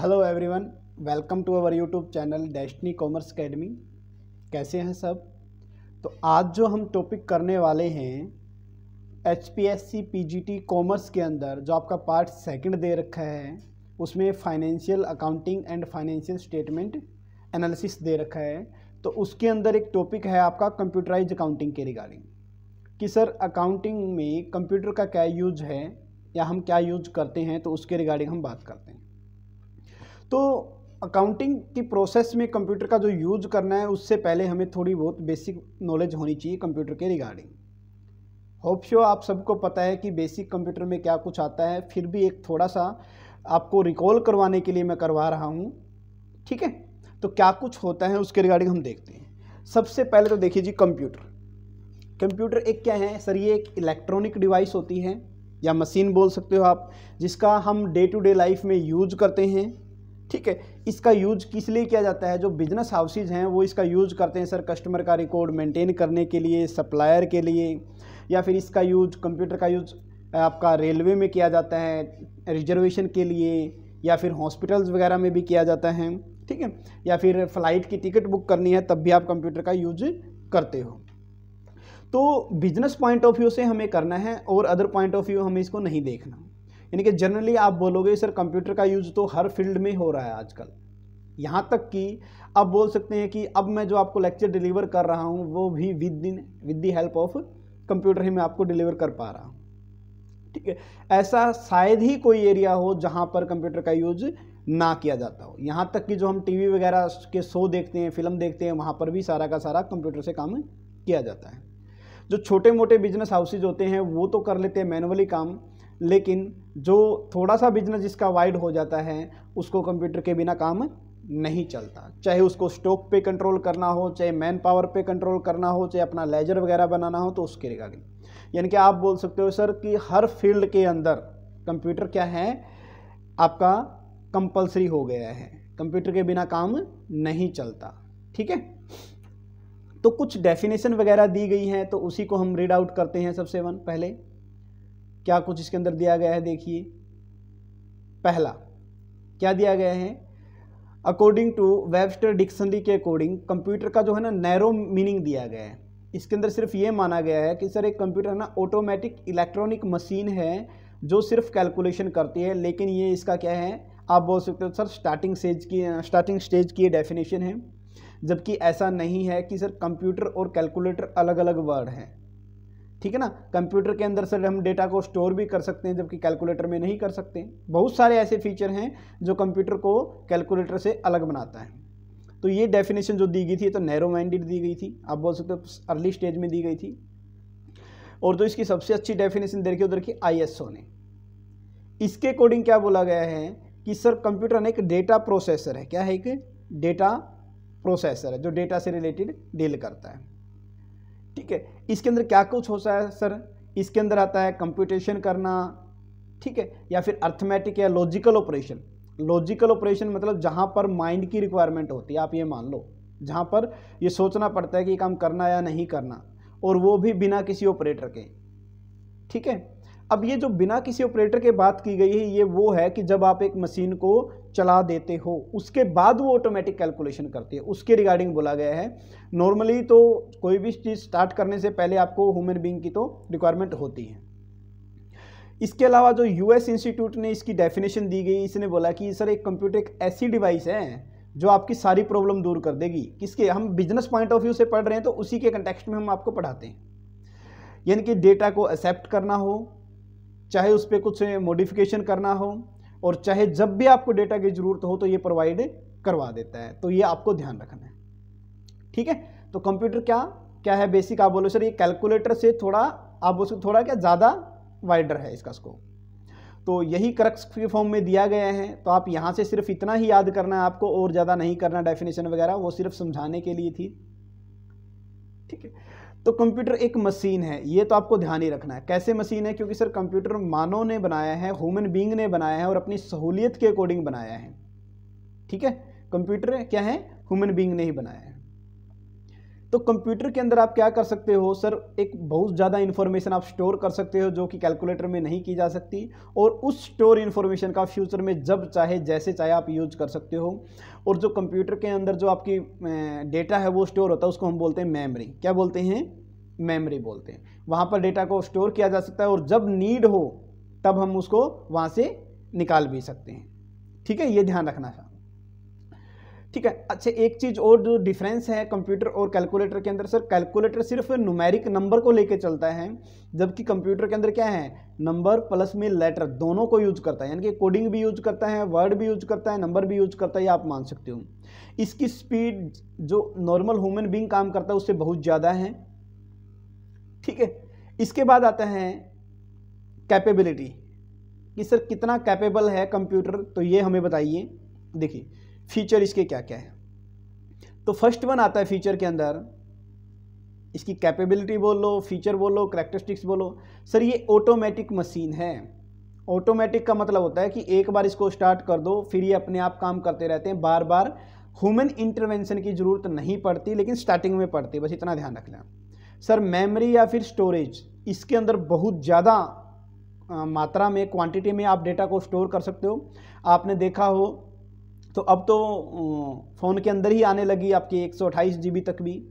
hello everyone welcome to our YouTube channel Destiny Commerce Academy कैसे हैं सब तो आज जो हम टॉपिक करने वाले हैं H P S C P G T commerce के अंदर जो आपका पार्ट सेकंड दे रखा है उसमें financial accounting and financial statement analysis दे रखा है तो उसके अंदर एक टॉपिक है आपका कंप्यूटराइज अकाउंटिंग के रिगार्डिंग कि सर अकाउंटिंग में कंप्यूटर का क्या यूज है या हम क्या यूज करते हैं तो उसके रिगार्डिंग हम बात करते हैं तो अकाउंटिंग की प्रोसेस में कंप्यूटर का जो यूज करना है उससे पहले हमें थोड़ी बहुत बेसिक नॉलेज होनी चाहिए कंप्यूटर के रिगार्डिंग होप शो आप सबको पता है कि बेसिक कंप्यूटर में क्या कुछ आता है फिर भी एक थोड़ा सा आपको रिकॉल करवाने के लिए मैं करवा रहा हूँ ठीक है तो क्या कुछ होता है उसके रिगार्डिंग हम देखते हैं सबसे पहले तो देखिए जी कंप्यूटर कंप्यूटर एक क्या है सर ये एक इलेक्ट्रॉनिक डिवाइस होती है या मशीन बोल सकते हो आप जिसका हम डे टू डे लाइफ में यूज करते हैं ठीक है इसका यूज किस लिए किया जाता है जो बिजनेस हाउसेज हैं वो इसका यूज करते हैं सर कस्टमर का रिकॉर्ड मेंटेन करने के लिए सप्लायर के लिए या फिर इसका यूज कंप्यूटर का यूज आपका रेलवे में किया जाता है रिजर्वेशन के लिए या फिर हॉस्पिटल्स वगैरह में भी किया जाता है ठीक है या फिर फ़्लाइट की टिकट बुक करनी है तब भी आप कंप्यूटर का यूज करते हो तो बिजनेस पॉइंट ऑफ व्यू से हमें करना है और अदर पॉइंट ऑफ व्यू हमें इसको नहीं देखना यानी कि जनरली आप बोलोगे सर कंप्यूटर का यूज़ तो हर फील्ड में हो रहा है आजकल यहाँ तक कि आप बोल सकते हैं कि अब मैं जो आपको लेक्चर डिलीवर कर रहा हूँ वो भी with in with the help of computer ही मैं आपको डिलीवर कर पा रहा हूँ ठीक है ऐसा शायद ही कोई एरिया हो जहाँ पर कंप्यूटर का यूज़ ना किया जाता हो यहाँ तक कि जो हम टीवी वगैरह के शो देखते हैं फिल्म देखते हैं वहाँ पर भी सारा का सारा कंप्यूटर से काम किया जाता है जो छोटे मोटे बिजनेस हाउसेज होते हैं वो तो कर लेते हैं मैनुअली काम लेकिन जो थोड़ा सा बिजनेस जिसका वाइड हो जाता है उसको कंप्यूटर के बिना काम नहीं चलता चाहे उसको स्टॉक पे कंट्रोल करना हो चाहे मैन पावर पे कंट्रोल करना हो चाहे अपना लेजर वगैरह बनाना हो तो उसके रिगार्डिंग यानी कि आप बोल सकते हो सर कि हर फील्ड के अंदर कंप्यूटर क्या है आपका कंपलसरी हो गया है कंप्यूटर के बिना काम नहीं चलता ठीक है तो कुछ डेफिनेशन वगैरह दी गई हैं तो उसी को हम रीड आउट करते हैं सबसे वन पहले क्या कुछ इसके अंदर दिया गया है देखिए पहला क्या दिया गया है अकॉर्डिंग टू वेबस्टर डिक्शनरी के अकॉर्डिंग कंप्यूटर का जो है ना नैरो मीनिंग दिया गया है इसके अंदर सिर्फ ये माना गया है कि सर एक कंप्यूटर ना ऑटोमेटिक इलेक्ट्रॉनिक मशीन है जो सिर्फ कैलकुलेशन करती है लेकिन ये इसका क्या है आप बोल सकते हो सर स्टार्टिंग स्टेज की स्टार्टिंग स्टेज की डेफिनेशन है जबकि ऐसा नहीं है कि सर कंप्यूटर और कैलकुलेटर अलग अलग वर्ड हैं ठीक है ना कंप्यूटर के अंदर सर हम डेटा को स्टोर भी कर सकते हैं जबकि कैलकुलेटर में नहीं कर सकते बहुत सारे ऐसे फीचर हैं जो कंप्यूटर को कैलकुलेटर से अलग बनाता है तो ये डेफिनेशन जो दी गई थी तो नैरो माइंडेड दी गई थी आप बोल सकते हो अर्ली स्टेज में दी गई थी और तो इसकी सबसे अच्छी डेफिनेशन देखिए उधर की आई ने इसके अकॉर्डिंग क्या बोला गया है कि सर कंप्यूटर एक डेटा प्रोसेसर है क्या है एक डेटा प्रोसेसर है जो डेटा से रिलेटेड डील करता है ठीक है इसके अंदर क्या कुछ होता है सर इसके अंदर आता है कंप्यूटेशन करना ठीक है या फिर अर्थमेटिक या लॉजिकल ऑपरेशन लॉजिकल ऑपरेशन मतलब जहाँ पर माइंड की रिक्वायरमेंट होती है आप ये मान लो जहाँ पर ये सोचना पड़ता है कि काम करना या नहीं करना और वो भी बिना किसी ऑपरेटर के ठीक है अब ये जो बिना किसी ऑपरेटर के बात की गई है ये वो है कि जब आप एक मशीन को चला देते हो उसके बाद वो ऑटोमेटिक कैलकुलेशन करती है उसके रिगार्डिंग बोला गया है नॉर्मली तो कोई भी चीज़ स्टार्ट करने से पहले आपको ह्यूमन बींग की तो रिक्वायरमेंट होती है इसके अलावा जो यूएस इंस्टीट्यूट ने इसकी डेफिनेशन दी गई इसने बोला कि सर एक कंप्यूटर एक ऐसी डिवाइस है जो आपकी सारी प्रॉब्लम दूर कर देगी किसके हम बिजनेस पॉइंट ऑफ व्यू से पढ़ रहे हैं तो उसी के कंटेक्सट में हम आपको पढ़ाते हैं यानी कि डेटा को एक्सेप्ट करना हो चाहे उस पर कुछ मॉडिफिकेशन करना हो और चाहे जब भी आपको डेटा की ज़रूरत हो तो ये प्रोवाइड करवा देता है तो ये आपको ध्यान रखना है ठीक है तो कंप्यूटर क्या क्या है बेसिक आप बोलो सर ये कैलकुलेटर से थोड़ा आप बोल थोड़ा क्या ज़्यादा वाइडर है इसका स्कोप तो यही करक्स के फॉर्म में दिया गया है तो आप यहाँ से सिर्फ इतना ही याद करना है आपको और ज़्यादा नहीं करना डेफिनेशन वगैरह वो सिर्फ समझाने के लिए थी ठीक है तो कंप्यूटर एक मशीन है ये तो आपको ध्यान ही रखना है कैसे मशीन है क्योंकि सर कंप्यूटर मानव ने बनाया है ह्यूमन बींग ने बनाया है और अपनी सहूलियत के अकॉर्डिंग बनाया है ठीक है कंप्यूटर क्या है ह्यूमन बींग ने ही बनाया है तो कंप्यूटर के अंदर आप क्या कर सकते हो सर एक बहुत ज़्यादा इन्फॉर्मेशन आप स्टोर कर सकते हो जो कि कैलकुलेटर में नहीं की जा सकती और उस स्टोर इन्फॉर्मेशन का फ्यूचर में जब चाहे जैसे चाहे आप यूज कर सकते हो और जो कंप्यूटर के अंदर जो आपकी डेटा है वो स्टोर होता है उसको हम बोलते हैं मेमरी क्या बोलते हैं मेमरी बोलते हैं वहाँ पर डेटा को स्टोर किया जा सकता है और जब नीड हो तब हम उसको वहाँ से निकाल भी सकते हैं ठीक है ये ध्यान रखना था ठीक है अच्छा एक चीज़ और जो डिफरेंस है कंप्यूटर और कैलकुलेटर के अंदर सर कैलकुलेटर सिर्फ नुमेरिक नंबर को लेके चलता है जबकि कंप्यूटर के अंदर क्या है नंबर प्लस में लेटर दोनों को यूज करता है यानी कि कोडिंग भी यूज करता है वर्ड भी यूज करता है नंबर भी यूज करता है ये आप मान सकते हो इसकी स्पीड जो नॉर्मल ह्यूमन बींग काम करता है उससे बहुत ज़्यादा है ठीक है इसके बाद आता है कैपेबिलिटी कि सर कितना कैपेबल है कंप्यूटर तो ये हमें बताइए देखिए फीचर इसके क्या क्या है तो फर्स्ट वन आता है फीचर के अंदर इसकी कैपेबिलिटी बोल लो फीचर बोल लो करेक्टरिस्टिक्स बोलो सर ये ऑटोमेटिक मशीन है ऑटोमेटिक का मतलब होता है कि एक बार इसको स्टार्ट कर दो फिर ये अपने आप काम करते रहते हैं बार बार ह्यूमन इंटरवेंशन की ज़रूरत नहीं पड़ती लेकिन स्टार्टिंग में पड़ती बस इतना ध्यान रख लें सर मेमोरी या फिर स्टोरेज इसके अंदर बहुत ज़्यादा मात्रा में क्वांटिटी में आप डेटा को स्टोर कर सकते हो आपने देखा हो तो अब तो फ़ोन के अंदर ही आने लगी आपकी एक सौ तक भी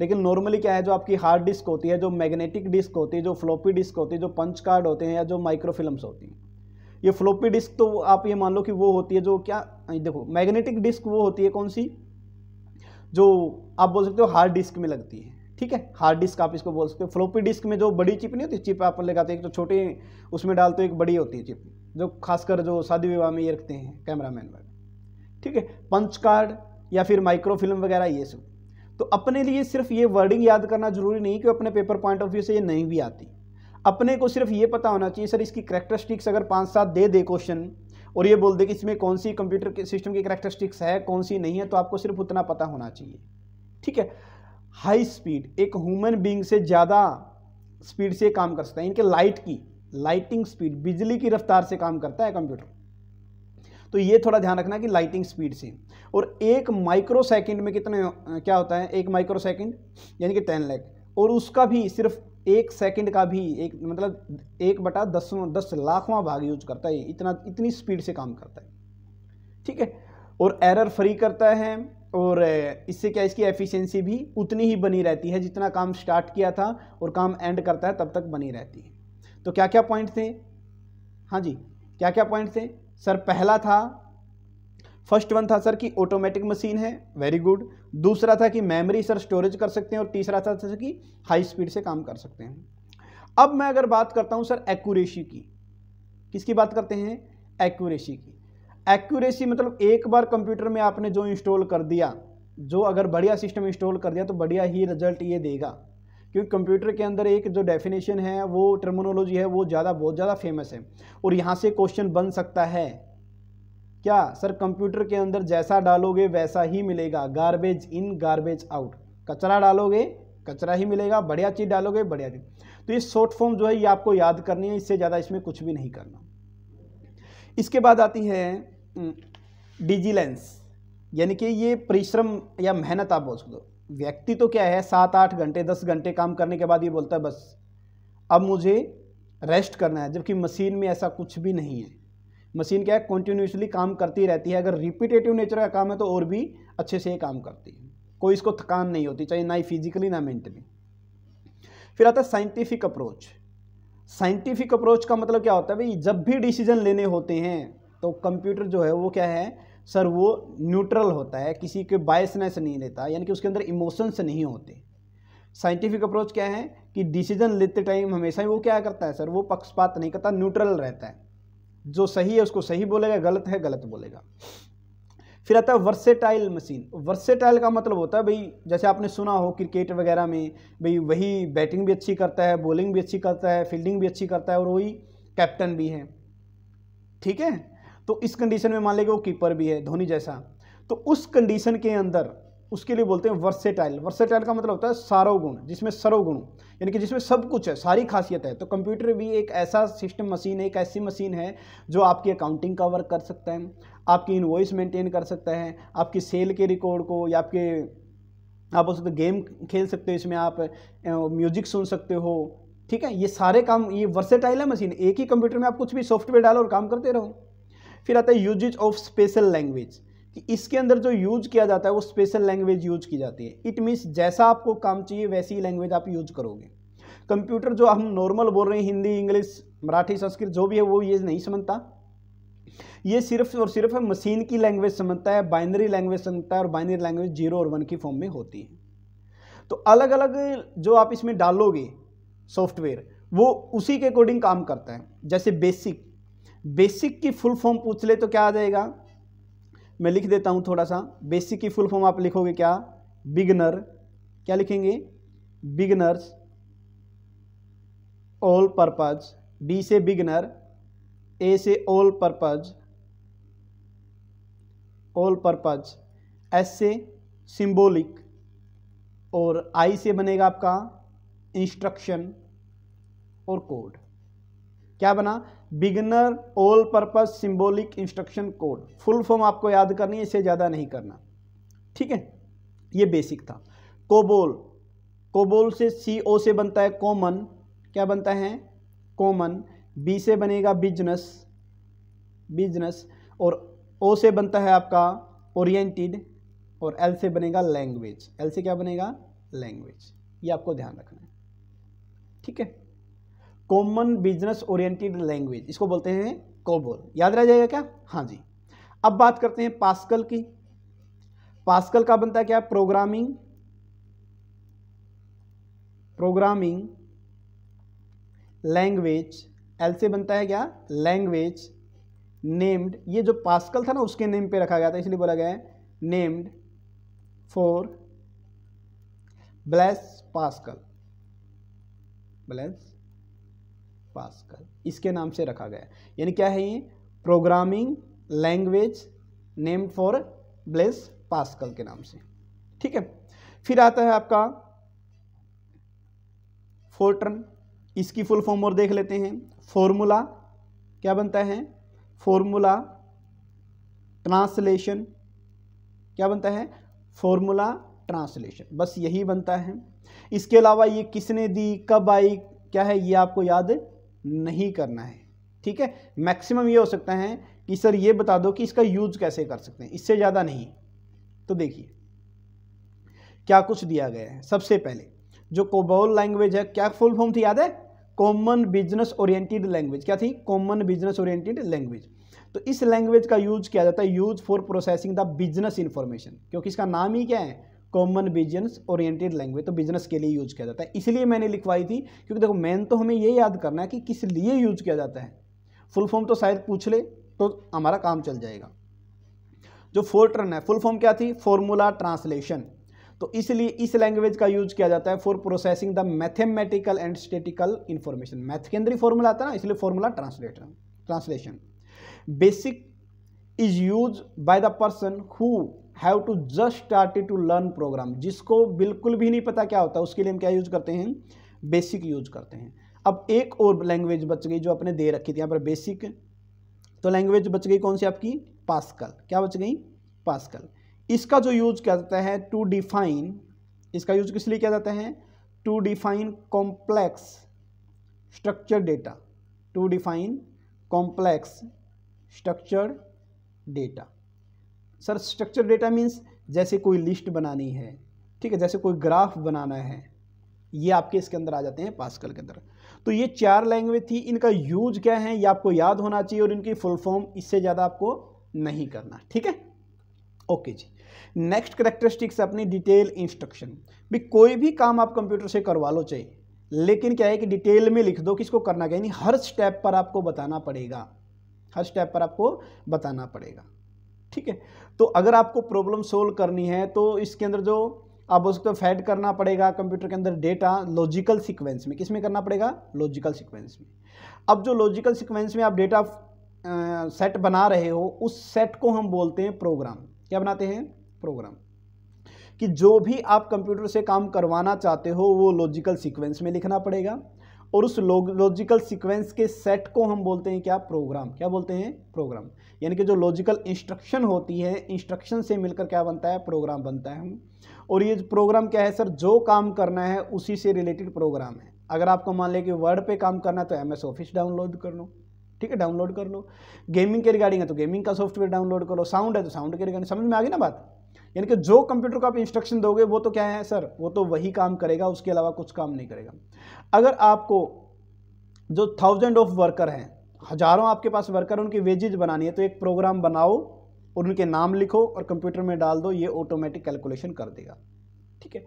लेकिन नॉर्मली क्या है जो आपकी हार्ड डिस्क होती है जो मैग्नेटिक डिस्क होती है जो फ्लॉपी डिस्क होती है जो पंच कार्ड होते हैं या जो माइक्रोफिल्म्स होती हैं ये फ्लॉपी डिस्क तो आप ये मान लो कि वो होती है जो क्या देखो मैग्नेटिक डिस्क वो होती है कौन सी जो आप बोल सकते हो हार्ड डिस्क में लगती है ठीक है हार्ड डिस्क आप इसको बोल सकते हो फ्लॉपी डिस्क में जो बड़ी चिप नहीं होती चिप आप लगाते हैं तो छोटे उसमें डालते हो एक बड़ी होती है चिप जो खासकर जो शादी विवाह में ये रखते हैं कैमरा मैन वगैरह ठीक है पंच कार्ड या फिर माइक्रोफिल्म वगैरह ये सब तो अपने लिए सिर्फ ये वर्डिंग याद करना जरूरी नहीं कि अपने पेपर पॉइंट ऑफ व्यू से ये नहीं भी आती अपने को सिर्फ ये पता होना चाहिए सर इसकी करेक्टरिस्टिक्स अगर पाँच सात दे दे क्वेश्चन और ये बोल दे कि इसमें कौन सी कंप्यूटर के सिस्टम की करेक्टरिस्टिक्स है कौन सी नहीं है तो आपको सिर्फ उतना पता होना चाहिए ठीक है हाई स्पीड एक ह्यूमन बींग से ज़्यादा स्पीड से काम कर सकता है इनके लाइट की लाइटिंग स्पीड बिजली की रफ्तार से काम करता है कंप्यूटर तो ये थोड़ा ध्यान रखना कि लाइटिंग स्पीड से और एक माइक्रो सेकेंड में कितने क्या होता है एक माइक्रो सेकेंड यानी कि टेन लैख और उसका भी सिर्फ एक सेकंड का भी एक मतलब एक बटा दस दस लाखवा भाग यूज करता है इतना इतनी स्पीड से काम करता है ठीक है और एरर फ्री करता है और इससे क्या इसकी एफिशिएंसी भी उतनी ही बनी रहती है जितना काम स्टार्ट किया था और काम एंड करता है तब तक बनी रहती है तो क्या क्या पॉइंट थे हाँ जी क्या क्या पॉइंट थे सर पहला था फर्स्ट वन था सर कि ऑटोमेटिक मशीन है वेरी गुड दूसरा था कि मेमोरी सर स्टोरेज कर सकते हैं और तीसरा था सर कि हाई स्पीड से काम कर सकते हैं अब मैं अगर बात करता हूँ सर एक्यूरेसी की किसकी बात करते हैं एक्यूरेसी की एक्यूरेसी मतलब एक बार कंप्यूटर में आपने जो इंस्टॉल कर दिया जो अगर बढ़िया सिस्टम इंस्टॉल कर दिया तो बढ़िया ही रिजल्ट ये देगा क्योंकि कंप्यूटर के अंदर एक जो डेफिनेशन है वो टर्मोनोलॉजी है वो ज़्यादा बहुत ज़्यादा फेमस है और यहाँ से क्वेश्चन बन सकता है क्या सर कंप्यूटर के अंदर जैसा डालोगे वैसा ही मिलेगा गार्बेज इन गार्बेज आउट कचरा डालोगे कचरा ही मिलेगा बढ़िया चीज़ डालोगे बढ़िया चीज़ तो ये शॉर्ट फॉर्म जो है ये आपको याद करनी है इससे ज़्यादा इसमें कुछ भी नहीं करना इसके बाद आती है डिजिलेंस हम्म, यानी कि ये परिश्रम या मेहनत आप बोल सकते हो व्यक्ति तो क्या है सात आठ घंटे दस घंटे काम करने के बाद ये बोलता है बस अब मुझे रेस्ट करना है जबकि मशीन में ऐसा कुछ भी नहीं है मशीन क्या है कंटिन्यूसली काम करती रहती है अगर रिपीटेटिव नेचर का काम है तो और भी अच्छे से ये काम करती है कोई इसको थकान नहीं होती चाहे ना ही फिजिकली ना मेंटली फिर आता है साइंटिफिक अप्रोच साइंटिफिक अप्रोच का मतलब क्या होता है भाई जब भी डिसीजन लेने होते हैं तो कंप्यूटर जो है वो क्या है सर वो न्यूट्रल होता है किसी के बायसनेस नहीं रहता यानी कि उसके अंदर इमोशंस नहीं होते साइंटिफिक अप्रोच क्या है कि डिसीजन लेते टाइम हमेशा ही वो क्या करता है सर वो पक्षपात नहीं करता न्यूट्रल रहता है जो सही है उसको सही बोलेगा गलत है गलत बोलेगा फिर आता है वर्सेटाइल मशीन वर्सेटाइल का मतलब होता है भाई जैसे आपने सुना हो क्रिकेट वगैरह में भाई वही बैटिंग भी अच्छी करता है बॉलिंग भी अच्छी करता है फील्डिंग भी अच्छी करता है और वही कैप्टन भी है ठीक है तो इस कंडीशन में मान लेंगे वो कीपर भी है धोनी जैसा तो उस कंडीशन के अंदर उसके लिए बोलते हैं वर्सेटाइल वर्सेटाइल का मतलब होता है सारो गुण जिसमें सरो गुण यानी कि जिसमें सब कुछ है सारी खासियत है तो कंप्यूटर भी एक ऐसा सिस्टम मशीन है एक ऐसी मशीन है जो आपकी अकाउंटिंग का वर्क कर सकता है आपकी वॉइस मेंटेन कर सकता है आपकी सेल के रिकॉर्ड को या आपके आप हो सकते गेम खेल सकते हो इसमें आप म्यूजिक सुन सकते हो ठीक है ये सारे काम ये वर्सेटाइल है मशीन एक ही कंप्यूटर में आप कुछ भी सॉफ्टवेयर डालो और काम करते रहो फिर आता है यूजेज ऑफ स्पेशल लैंग्वेज कि इसके अंदर जो यूज किया जाता है वो स्पेशल लैंग्वेज यूज की जाती है इट मीन्स जैसा आपको काम चाहिए वैसी ही लैंग्वेज आप यूज करोगे कंप्यूटर जो हम नॉर्मल बोल रहे हैं हिंदी इंग्लिश मराठी संस्कृत जो भी है वो ये नहीं समझता ये सिर्फ और सिर्फ मशीन की लैंग्वेज समझता है बाइनरी लैंग्वेज समझता है और बाइनरी लैंग्वेज जीरो और वन की फॉर्म में होती है तो अलग अलग जो आप इसमें डालोगे सॉफ्टवेयर वो उसी के अकॉर्डिंग काम करता है जैसे बेसिक बेसिक की फुल फॉर्म पूछ ले तो क्या आ जाएगा मैं लिख देता हूं थोड़ा सा बेसिक की फुल फॉर्म आप लिखोगे क्या बिगनर क्या लिखेंगे बिगनर्स ऑल पर्पज बी से बिगनर ए से all purpose all purpose S से सिंबोलिक और आई से बनेगा आपका इंस्ट्रक्शन और कोड क्या बना beginner all purpose symbolic instruction code full form आपको याद करनी है इसे ज़्यादा नहीं करना ठीक है ये बेसिक था कोबोल कोबोल से सी ओ से बनता है कॉमन क्या बनता है कॉमन बी से बनेगा बिजनेस बिजनेस और ओ से बनता है आपका ओरिएंटेड और एल से बनेगा लैंग्वेज एल से क्या बनेगा लैंग्वेज ये आपको ध्यान रखना है ठीक है कॉमन बिजनेस ओरिएंटेड लैंग्वेज इसको बोलते हैं कोबोल याद रह जाएगा क्या हाँ जी अब बात करते हैं पास्कल की पास्कल का बनता है क्या प्रोग्रामिंग प्रोग्रामिंग लैंग्वेज एल से बनता है क्या लैंग्वेज नेम्ड ये जो पास्कल था ना उसके नेम पे रखा गया था इसलिए बोला गया है named for Blaise Pascal Blaise Pascal इसके नाम से रखा गया यानी क्या है ये programming language name for Blaise Pascal के नाम से ठीक है फिर आता है आपका फोर्टन इसकी फुल फॉर्म और देख लेते हैं फॉर्मूला क्या बनता है फॉर्मूला ट्रांसलेशन क्या बनता है फॉर्मूला ट्रांसलेशन बस यही बनता है इसके अलावा ये किसने दी कब आई क्या है ये आपको याद नहीं करना है ठीक है मैक्सिमम ये हो सकता है कि सर ये बता दो कि इसका यूज़ कैसे कर सकते हैं इससे ज़्यादा नहीं तो देखिए क्या कुछ दिया गया है सबसे पहले जो कोबोल लैंग्वेज है क्या फुल फॉर्म थी याद है कॉमन बिजनेस ओरिएंटेड लैंग्वेज क्या थी कॉमन बिजनेस ओरिएंटेड लैंग्वेज तो इस लैंग्वेज का यूज किया जाता है use for processing the business information क्योंकि इसका नाम ही क्या है कॉमन बिजनेस ओरिएंटेड लैंग्वेज तो बिजनेस के लिए यूज किया जाता है इसलिए मैंने लिखवाई थी क्योंकि देखो मेन तो हमें ये याद करना है कि किस लिए यूज किया जाता है फुल फॉर्म तो शायद पूछ ले तो हमारा काम चल जाएगा जो फोर्टर्न है फुल फॉर्म क्या थी फॉर्मूला ट्रांसलेशन तो इसलिए इस लैंग्वेज का यूज किया जाता है for processing the mathematical and statistical information math के अंदर ही फॉर्मूला आता है ना इसलिए formula translator translation basic is use by the person who have to just started to learn program जिसको बिल्कुल भी नहीं पता क्या होता उसके लिए हम क्या यूज़ करते हैं बेसिक यूज़ करते हैं अब एक और लैंग्वेज बच गई जो आपने दे रखी थी यहाँ पर बेसिक तो लैंग्वेज बच गई कौन सी आपकी पास्कल क्या बच गई पास्कल इसका जो यूज किया जाता है टू डिफाइन इसका यूज किस लिए किया जाता है to define complex structure data to define complex structure data sir structure data means जैसे कोई लिस्ट बनानी है ठीक है जैसे कोई ग्राफ बनाना है ये आपके इसके अंदर आ जाते हैं पास्कल के अंदर तो ये चार लैंग्वेज थी इनका यूज क्या है ये आपको याद होना चाहिए और इनकी फुल फॉर्म इससे ज़्यादा आपको नहीं करना ठीक है ओके जी नेक्स्ट करेक्टरिस्टिक्स अपनी डिटेल इंस्ट्रक्शन भी कोई भी काम आप कंप्यूटर से करवा लो चाहिए लेकिन क्या है कि डिटेल में लिख दो किसको करना क्या यानी हर स्टेप पर आपको बताना पड़ेगा हर स्टेप पर आपको बताना पड़ेगा ठीक है तो अगर आपको प्रॉब्लम सोल्व करनी है तो इसके अंदर जो आप बोल सकते हो फैड करना पड़ेगा कंप्यूटर के अंदर डेटा लॉजिकल सीक्वेंस में किस में करना पड़ेगा लॉजिकल सीक्वेंस में अब जो लॉजिकल सीक्वेंस में आप डेटा सेट बना रहे हो उस सेट को हम बोलते हैं प्रोग्राम क्या बनाते हैं प्रोग्राम कि जो भी आप कंप्यूटर से काम करवाना चाहते हो वो लॉजिकल सीक्वेंस में लिखना पड़ेगा और उस लॉजिकल सीक्वेंस के सेट को हम बोलते हैं क्या प्रोग्राम क्या बोलते हैं प्रोग्राम यानी कि जो लॉजिकल इंस्ट्रक्शन होती है इंस्ट्रक्शन से मिलकर क्या बनता है प्रोग्राम बनता है और ये प्रोग्राम क्या है सर जो काम करना है उसी से रिलेटेड प्रोग्राम है अगर आपको मान लें कि वर्ड पे काम करना है तो एम एस ऑफिस डाउनलोड कर लो ठीक है डाउनलोड कर लो गेमिंग के रिगार्डिंग है तो गेमिंग का सॉफ्टवेयर डाउनलोड कर लो साउंड है तो साउंड के रिगार्डिंग समझ में आ गई ना बात यानी कि जो कंप्यूटर को आप इंस्ट्रक्शन दोगे वो तो क्या है सर वो तो वही काम करेगा उसके अलावा कुछ काम नहीं करेगा अगर आपको जो थाउजेंड ऑफ वर्कर हैं हज़ारों आपके पास वर्कर उनकी वेजेज बनानी है तो एक प्रोग्राम बनाओ और उनके नाम लिखो और कंप्यूटर में डाल दो ये ऑटोमेटिक कैलकुलेशन कर देगा ठीक है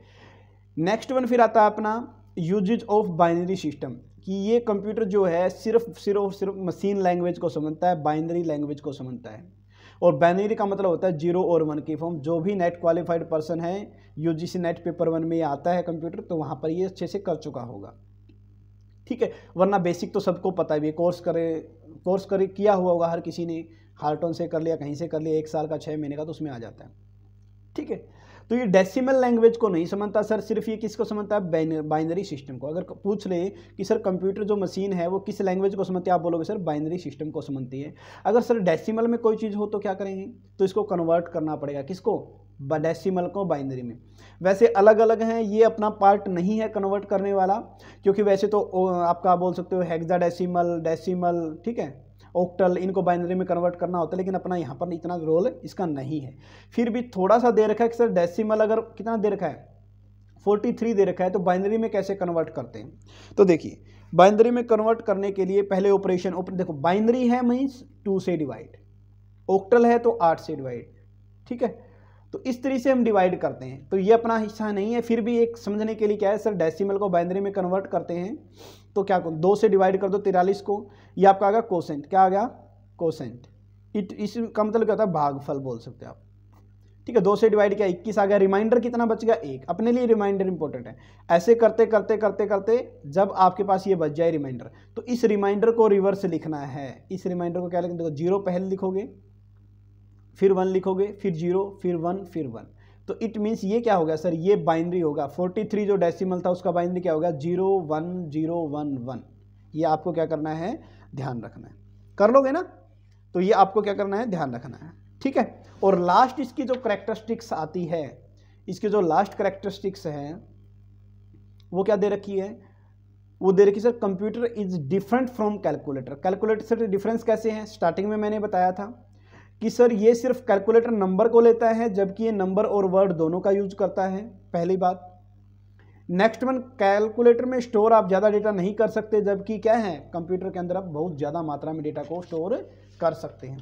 नेक्स्ट वन फिर आता है अपना यूजेज ऑफ बाइनरी सिस्टम कि ये कंप्यूटर जो है सिर्फ सिर्फ सिर्फ मशीन लैंग्वेज को समझता है बाइनरी लैंग्वेज को समझता है और बाइनरी का मतलब होता है जीरो और वन की फॉर्म जो भी नेट क्वालिफाइड पर्सन है यूजीसी नेट पेपर वन में आता है कंप्यूटर तो वहाँ पर ये अच्छे से कर चुका होगा ठीक है वरना बेसिक तो सबको पता भी है कोर्स करे कोर्स करे किया हुआ होगा हर किसी ने हार्टोन से कर लिया कहीं से कर लिया एक साल का छः महीने का तो उसमें आ जाता है ठीक है तो ये डेसिमल लैंग्वेज को नहीं समझता सर सिर्फ ये किसको समझता है बाइनरी सिस्टम को अगर पूछ ले कि सर कंप्यूटर जो मशीन है वो किस लैंग्वेज को समझती है आप बोलोगे सर बाइनरी सिस्टम को समझती है अगर सर डेसिमल में कोई चीज़ हो तो क्या करेंगे तो इसको कन्वर्ट करना पड़ेगा किसको डेसिमल को बाइनरी में वैसे अलग अलग हैं ये अपना पार्ट नहीं है कन्वर्ट करने वाला क्योंकि वैसे तो आपका बोल सकते हो हेक्सा डेसीमल डेसीमल ठीक है ऑक्टल इनको बाइनरी में कन्वर्ट करना होता है लेकिन अपना यहाँ पर इतना रोल इसका नहीं है फिर भी थोड़ा सा दे रखा है कि सर डेसिमल अगर कितना दे रखा है 43 दे रखा है तो बाइनरी में कैसे कन्वर्ट करते हैं तो देखिए बाइनरी में कन्वर्ट करने के लिए पहले ऑपरेशन उप, देखो बाइनरी है मीन्स टू से डिवाइड ऑक्टल है तो आठ से डिवाइड ठीक है तो इस तरीके से हम डिवाइड करते हैं तो ये अपना हिस्सा नहीं है फिर भी एक समझने के लिए क्या है सर डेसिमल को बाइनरी में कन्वर्ट करते हैं तो क्या करो दो से डिवाइड कर दो तिरालीस को ये आपका आ गया कोसेंट क्या आ गया कोसेंट इट इसका मतलब क्या होता है भागफल बोल सकते हो आप ठीक है दो से डिवाइड किया इक्कीस आ गया रिमाइंडर कितना बच गया एक अपने लिए रिमाइंडर इंपॉर्टेंट है ऐसे करते करते करते करते जब आपके पास ये बच जाए रिमाइंडर तो इस रिमाइंडर को रिवर्स लिखना है इस रिमाइंडर को क्या लिखेंगे देखो जीरो पहले लिखोगे फिर वन लिखोगे फिर जीरो फिर वन फिर वन तो इट मीन्स ये क्या होगा सर ये बाइनरी होगा 43 जो डेसिमल था उसका बाइनरी क्या होगा zero one zero one one ये आपको क्या करना है ध्यान रखना है कर लोगे ना तो ये आपको क्या करना है ध्यान रखना है ठीक है और लास्ट इसकी जो करेक्टरिस्टिक्स आती है इसके जो लास्ट करेक्टरिस्टिक्स हैं वो क्या दे रखी है वो दे रखी sir computer is different from calculator calculator से डिफरेंस कैसे हैं स्टार्टिंग में मैंने बताया था कि सर ये सिर्फ कैलकुलेटर नंबर को लेता है जबकि ये नंबर और वर्ड दोनों का यूज करता है पहली बात नेक्स्ट वन कैलकुलेटर में स्टोर आप ज़्यादा डेटा नहीं कर सकते जबकि क्या है कंप्यूटर के अंदर आप बहुत ज़्यादा मात्रा में डेटा को स्टोर कर सकते हैं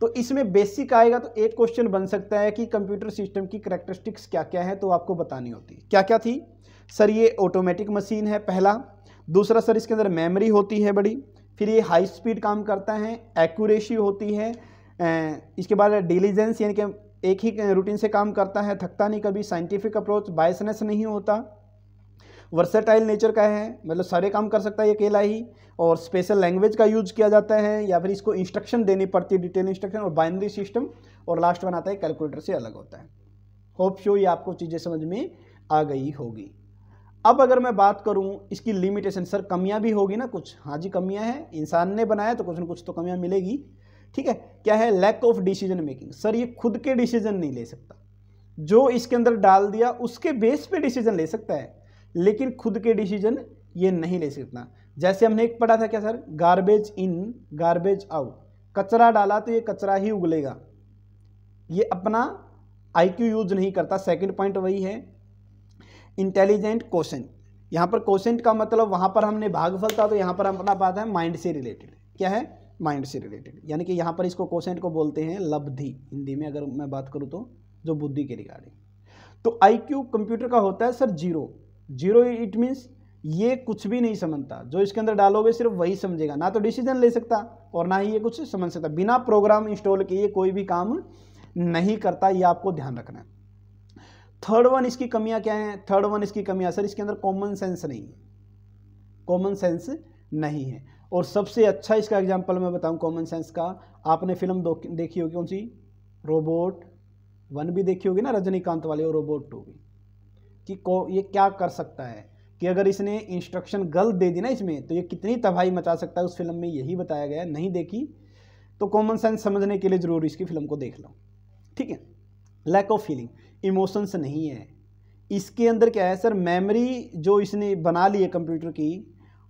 तो इसमें बेसिक आएगा तो एक क्वेश्चन बन सकता है कि कंप्यूटर सिस्टम की करेक्टरिस्टिक्स क्या क्या है तो आपको बतानी होती है क्या क्या थी सर ये ऑटोमेटिक मशीन है पहला दूसरा सर इसके अंदर मेमोरी होती है बड़ी फिर ये हाई स्पीड काम करता है एक्यूरेसी होती है इसके बाद डिलीजेंस यानी कि एक ही रूटीन से काम करता है थकता नहीं कभी साइंटिफिक अप्रोच बायसनेस नहीं होता वर्सेटाइल नेचर का है मतलब सारे काम कर सकता है अकेला ही और स्पेशल लैंग्वेज का यूज किया जाता है या फिर इसको इंस्ट्रक्शन देनी पड़ती है डिटेल इंस्ट्रक्शन और बाइनरी सिस्टम और लास्ट बनाता है कैलकुलेटर से अलग होता है होप शो ये आपको चीज़ें समझ में आ गई होगी अब अगर मैं बात करूं इसकी लिमिटेशन सर कमियां भी होगी ना कुछ हाँ जी कमियां हैं इंसान ने बनाया तो कुछ ना कुछ तो कमियां मिलेगी ठीक है क्या है lack of decision making sir ये खुद के डिसीजन नहीं ले सकता जो इसके अंदर डाल दिया उसके बेस पे डिसीजन ले सकता है लेकिन खुद के डिसीजन ये नहीं ले सकता जैसे हमने एक पढ़ा था क्या sir garbage in garbage out कचरा डाला तो ये कचरा ही उगलेगा ये अपना आईक्यू यूज नहीं करता सेकंड पॉइंट वही है इंटेलिजेंट क्वेश्चन यहाँ पर क्वेश्चन का मतलब वहाँ पर हमने भागफल था तो यहाँ पर हम अपना बात है माइंड से रिलेटेड क्या है माइंड से रिलेटेड यानी कि यहाँ पर इसको कोसेंट को बोलते हैं लब्धि हिंदी में अगर मैं बात करूँ तो जो बुद्धि के रिगार्डिंग तो आईक्यू कंप्यूटर का होता है sir zero zero it means ये कुछ भी नहीं समझता जो इसके अंदर डालोगे सिर्फ वही समझेगा ना तो डिसीजन ले सकता और ना ही ये कुछ समझ सकता बिना प्रोग्राम इंस्टॉल किए कोई भी काम नहीं करता ये आपको ध्यान रखना है थर्ड वन इसकी कमियां क्या हैं थर्ड वन इसकी कमियां सर इसके अंदर कॉमन सेंस नहीं है कॉमन सेंस नहीं है और सबसे अच्छा इसका एग्जाम्पल मैं बताऊँ कॉमन सेंस का आपने फिल्म देखी होगी कौन सी रोबोट वन भी देखी होगी ना रजनीकांत वाले और रोबोट टू भी कि को ये क्या कर सकता है कि अगर इसने इंस्ट्रक्शन गलत दे दी ना इसमें तो ये कितनी तबाही मचा सकता है उस फिल्म में यही बताया गया नहीं देखी तो कॉमन सेंस समझने के लिए ज़रूर इसकी फिल्म को देख लो ठीक है लैक ऑफ फीलिंग इमोशंस नहीं है इसके अंदर क्या है सर मेमोरी जो इसने बना ली है कंप्यूटर की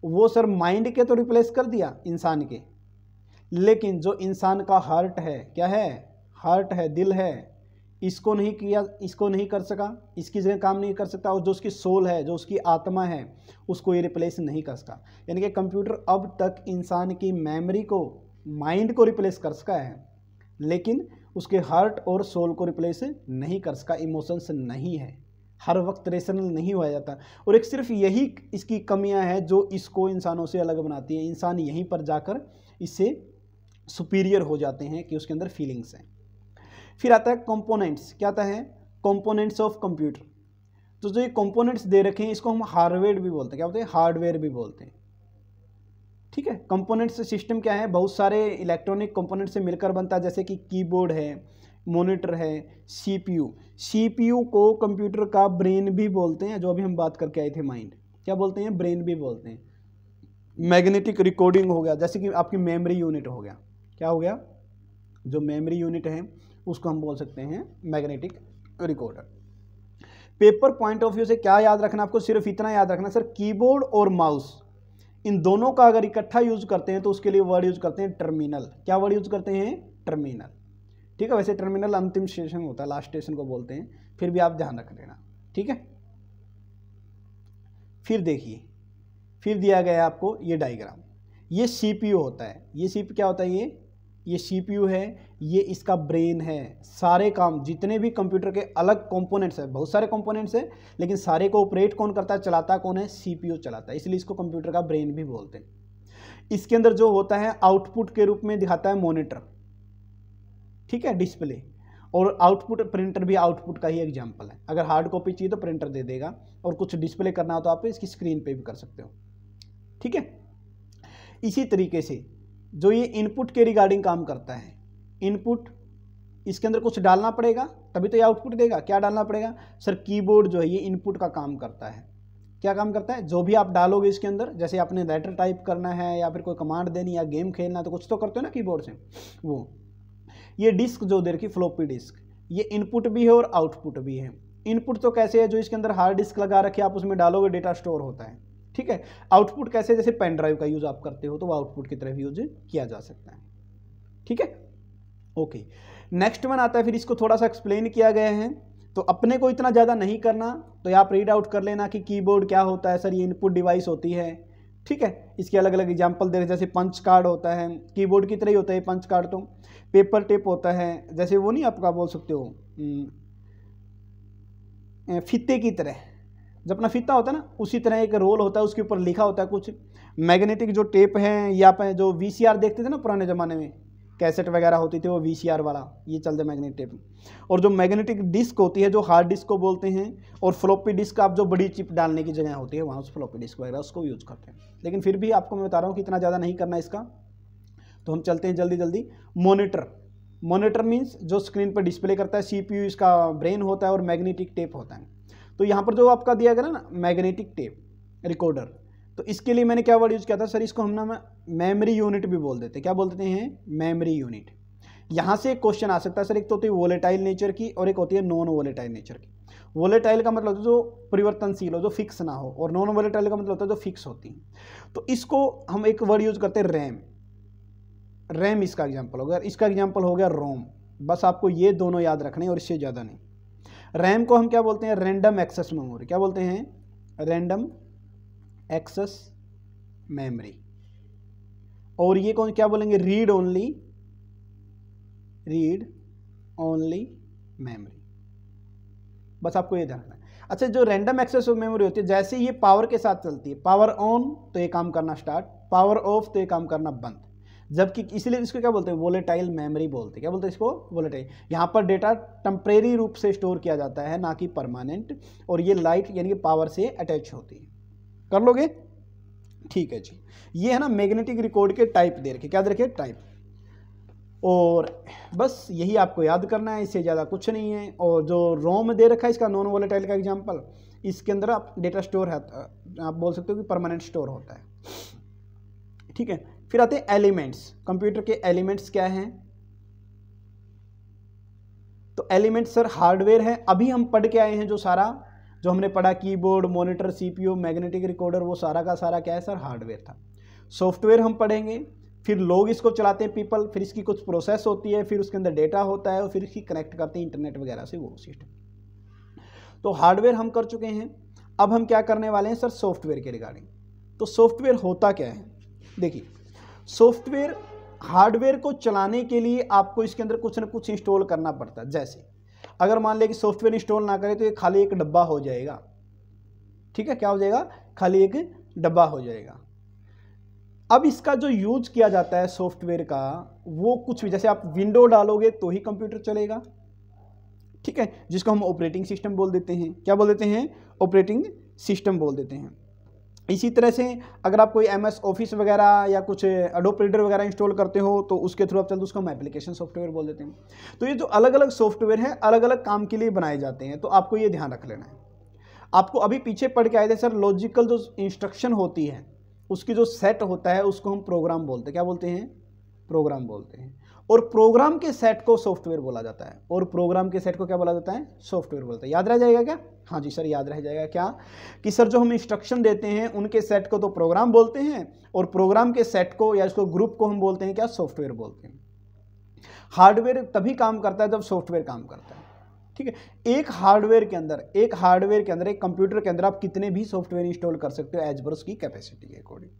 वो सर माइंड के तो रिप्लेस कर दिया इंसान के लेकिन जो इंसान का हार्ट है क्या है हार्ट है दिल है इसको नहीं किया इसको नहीं कर सका इसकी जगह काम नहीं कर सकता और जो उसकी सोल है जो उसकी आत्मा है उसको ये रिप्लेस नहीं कर सका यानी कि कंप्यूटर अब तक इंसान की मेमोरी को माइंड को रिप्लेस कर सका है लेकिन उसके हार्ट और सोल को रिप्लेस नहीं कर सका इमोशंस नहीं है हर वक्त रेशनल नहीं हुआ जाता और एक सिर्फ यही इसकी कमियां हैं जो इसको इंसानों से अलग बनाती है इंसान यहीं पर जाकर इससे सुपीरियर हो जाते हैं कि उसके अंदर फीलिंग्स हैं फिर आता है कंपोनेंट्स क्या आता है कंपोनेंट्स ऑफ कंप्यूटर तो जो ये कंपोनेंट्स दे रखे हैं इसको हम हार्डवेयर भी बोलते हैं क्या बोलते हैं हार्डवेयर भी बोलते हैं ठीक है कंपोनेंट्स सिस्टम क्या है बहुत सारे इलेक्ट्रॉनिक कंपोनेंट्स से मिलकर बनता है जैसे कि कीबोर्ड है मॉनिटर है सीपीयू सीपीयू को कंप्यूटर का ब्रेन भी बोलते हैं जो अभी हम बात करके आए थे माइंड क्या बोलते हैं ब्रेन भी बोलते हैं मैग्नेटिक रिकॉर्डिंग हो गया जैसे कि आपकी मेमोरी यूनिट हो गया क्या हो गया जो मेमोरी यूनिट है उसको हम बोल सकते हैं magnetic recorder paper point of view से क्या याद रखना आपको सिर्फ इतना याद रखना सर कीबोर्ड और माउस इन दोनों का अगर इकट्ठा यूज करते हैं तो उसके लिए वर्ड यूज करते हैं टर्मिनल क्या वर्ड यूज करते हैं टर्मिनल ठीक है वैसे टर्मिनल अंतिम स्टेशन होता है लास्ट स्टेशन को बोलते हैं फिर भी आप ध्यान रख लेना ठीक है फिर देखिए फिर दिया गया आपको ये डायग्राम ये सीपीयू होता है ये सी क्या होता है ये ये सीपीयू है ये इसका ब्रेन है सारे काम जितने भी कंप्यूटर के अलग कंपोनेंट्स हैं बहुत सारे कंपोनेंट्स हैं लेकिन सारे को ऑपरेट कौन करता है चलाता कौन है सीपीयू चलाता है इसलिए इसको कंप्यूटर का ब्रेन भी बोलते हैं इसके अंदर जो होता है आउटपुट के रूप में दिखाता है मोनिटर ठीक है डिस्प्ले और आउटपुट प्रिंटर भी आउटपुट का ही एग्जाम्पल है अगर हार्ड कॉपी चाहिए तो प्रिंटर दे देगा और कुछ डिस्प्ले करना हो तो आप इसकी स्क्रीन पे भी कर सकते हो ठीक है इसी तरीके से जो ये इनपुट के रिगार्डिंग काम करता है इनपुट इसके अंदर कुछ डालना पड़ेगा तभी तो ये आउटपुट देगा क्या डालना पड़ेगा सर कीबोर्ड जो है ये इनपुट का काम करता है क्या काम करता है जो भी आप डालोगे इसके अंदर जैसे आपने लेटर टाइप करना है या फिर कोई कमांड देनी या गेम खेलना तो कुछ तो करते हो ना कीबोर्ड से वो ये डिस्क जो दे रखी फ्लोपी डिस्क ये इनपुट भी है और आउटपुट भी है इनपुट तो कैसे है जो इसके अंदर हार्ड डिस्क लगा रखे आप उसमें डालोगे डेटा स्टोर होता है ठीक है आउटपुट कैसे जैसे पेन ड्राइव का यूज़ आप करते हो तो वो आउटपुट की तरफ यूज किया जा सकता है ठीक है ओके नेक्स्ट वन आता है फिर इसको थोड़ा सा एक्सप्लेन किया गया है तो अपने को इतना ज़्यादा नहीं करना तो आप रीड आउट कर लेना कि कीबोर्ड क्या होता है सर ये इनपुट डिवाइस होती है ठीक है इसके अलग अलग एग्जाम्पल दे रहे जैसे पंच कार्ड होता है कीबोर्ड की तरह ही होता है पंच कार्ड तो पेपर टेप होता है जैसे वो नहीं आपका बोल सकते हो हम्म, फीते की तरह जब अपना फीता होता है ना उसी तरह एक रोल होता है उसके ऊपर लिखा होता है कुछ मैग्नेटिक जो टेप हैं या जो वीसीआर देखते थे ना पुराने ज़माने में कैसेट वगैरह होती थी वो वी वाला ये चलते मैग्नेटिक टेप और जो मैग्नेटिक डिस्क होती है जो हार्ड डिस्क को बोलते हैं और फ्लॉपी डिस्क आप जो बड़ी चिप डालने की जगह होती है वहाँ उस फ्लॉपी डिस्क वगैरह उसको यूज़ करते हैं लेकिन फिर भी आपको मैं बता रहा हूँ कि इतना ज़्यादा नहीं करना इसका तो हम चलते हैं जल्दी जल्दी मोनीटर मोनीटर मीन्स जो स्क्रीन पर डिस्प्ले करता है सी इसका ब्रेन होता है और मैग्नेटिक टेप होता है तो यहाँ पर जो आपका दिया गया ना मैग्नेटिक टेप रिकॉर्डर तो इसके लिए मैंने क्या वर्ड यूज़ किया था सर इसको हम ना मेमरी यूनिट भी बोल देते क्या बोलते हैं मेमरी यूनिट यहाँ से एक क्वेश्चन आ सकता है सर एक तो होती है वोलेटाइल नेचर की और एक होती है नॉन वोलेटाइल नेचर की वोलेटाइल का मतलब होता है जो परिवर्तनशील हो जो फिक्स ना हो और नॉन वोलेटाइल का मतलब होता है जो फिक्स होती है तो इसको हम एक वर्ड यूज करते हैं रैम रैम इसका एग्जाम्पल हो गया इसका एग्जाम्पल हो गया रोम बस आपको ये दोनों याद रखने और इससे ज़्यादा नहीं रैम को हम क्या बोलते हैं रैंडम एक्सेस मेमोरी क्या बोलते हैं रैंडम एक्सेस मेमोरी और ये कौन क्या बोलेंगे read only read only memory बस आपको ये ध्यान है अच्छा जो रैंडम एक्सेस ऑफ मेमोरी होती है जैसे ये पावर के साथ चलती है पावर ऑन तो ये काम करना स्टार्ट पावर ऑफ तो ये काम करना बंद जबकि इसलिए इसको क्या बोलते हैं वोलेटाइल मेमोरी बोलते हैं क्या बोलते हैं इसको वोलेटाइल यहाँ पर डेटा टेम्परेरी रूप से स्टोर किया जाता है ना कि परमानेंट और ये लाइट यानी कि पावर से अटैच होती है कर लोगे ठीक है जी ये है ना मैग्नेटिक रिकॉर्ड के टाइप दे रखे क्या दे रखे टाइप और बस यही आपको याद करना है इससे ज़्यादा कुछ नहीं है और जो रोम दे रखा है इसका नॉन वोलेटाइल का एग्जाम्पल इसके अंदर आप डेटा स्टोर है आप बोल सकते हो कि परमानेंट स्टोर होता है ठीक है फिर आते हैं एलिमेंट्स कंप्यूटर के एलिमेंट्स क्या हैं तो एलिमेंट्स सर हार्डवेयर है अभी हम पढ़ के आए हैं जो सारा जो हमने पढ़ा keyboard monitor CPU magnetic recorder वो सारा का सारा क्या है सर हार्डवेयर था सॉफ्टवेयर हम पढ़ेंगे फिर लोग इसको चलाते हैं पीपल फिर इसकी कुछ प्रोसेस होती है फिर उसके अंदर डेटा होता है और फिर इसकी कनेक्ट करते हैं इंटरनेट वगैरह से वो सिस्टम तो हार्डवेयर हम कर चुके हैं अब हम क्या करने वाले हैं सर सॉफ्टवेयर के रिगार्डिंग तो सॉफ्टवेयर होता क्या है देखिए सॉफ्टवेयर हार्डवेयर को चलाने के लिए आपको इसके अंदर कुछ ना कुछ इंस्टॉल करना पड़ता है जैसे अगर मान लिया कि सॉफ्टवेयर इंस्टॉल ना करें तो ये खाली एक डब्बा हो जाएगा ठीक है क्या हो जाएगा खाली एक डब्बा हो जाएगा अब इसका जो यूज किया जाता है सॉफ्टवेयर का वो कुछ भी जैसे आप विंडो डालोगे तो ही कंप्यूटर चलेगा ठीक है जिसको हम ऑपरेटिंग सिस्टम बोल देते हैं क्या बोल देते हैं ऑपरेटिंग सिस्टम बोल देते हैं इसी तरह से अगर आप कोई एम एस ऑफिस वगैरह या कुछ अडोप वगैरह इंस्टॉल करते हो तो उसके थ्रू आप चलते उसको हम एप्लीकेशन सॉफ्टवेयर बोल देते हैं तो ये जो अलग अलग सॉफ्टवेयर हैं अलग अलग काम के लिए बनाए जाते हैं तो आपको ये ध्यान रख लेना है आपको अभी पीछे पढ़ के आए थे सर लॉजिकल जो इंस्ट्रक्शन होती है उसकी जो सेट होता है उसको हम प्रोग्राम बोलते हैं क्या बोलते हैं प्रोग्राम बोलते हैं और प्रोग्राम के सेट को सॉफ्टवेयर बोला जाता है और प्रोग्राम के सेट को क्या बोला जाता है सॉफ्टवेयर बोलता है याद रह जाएगा क्या हाँ जी सर याद रह जाएगा क्या कि सर जो हम इंस्ट्रक्शन देते हैं उनके सेट को तो प्रोग्राम बोलते हैं और प्रोग्राम के सेट को या इसको ग्रुप को हम बोलते हैं क्या सॉफ्टवेयर बोलते हैं हार्डवेयर तभी काम करता है जब सॉफ्टवेयर काम करता है ठीक है एक हार्डवेयर के अंदर एक हार्डवेयर के अंदर एक कंप्यूटर के अंदर आप कितने भी सॉफ्टवेयर इंस्टॉल कर सकते हो एज बर्स उसकी कैपेसिटी के अकॉर्डिंग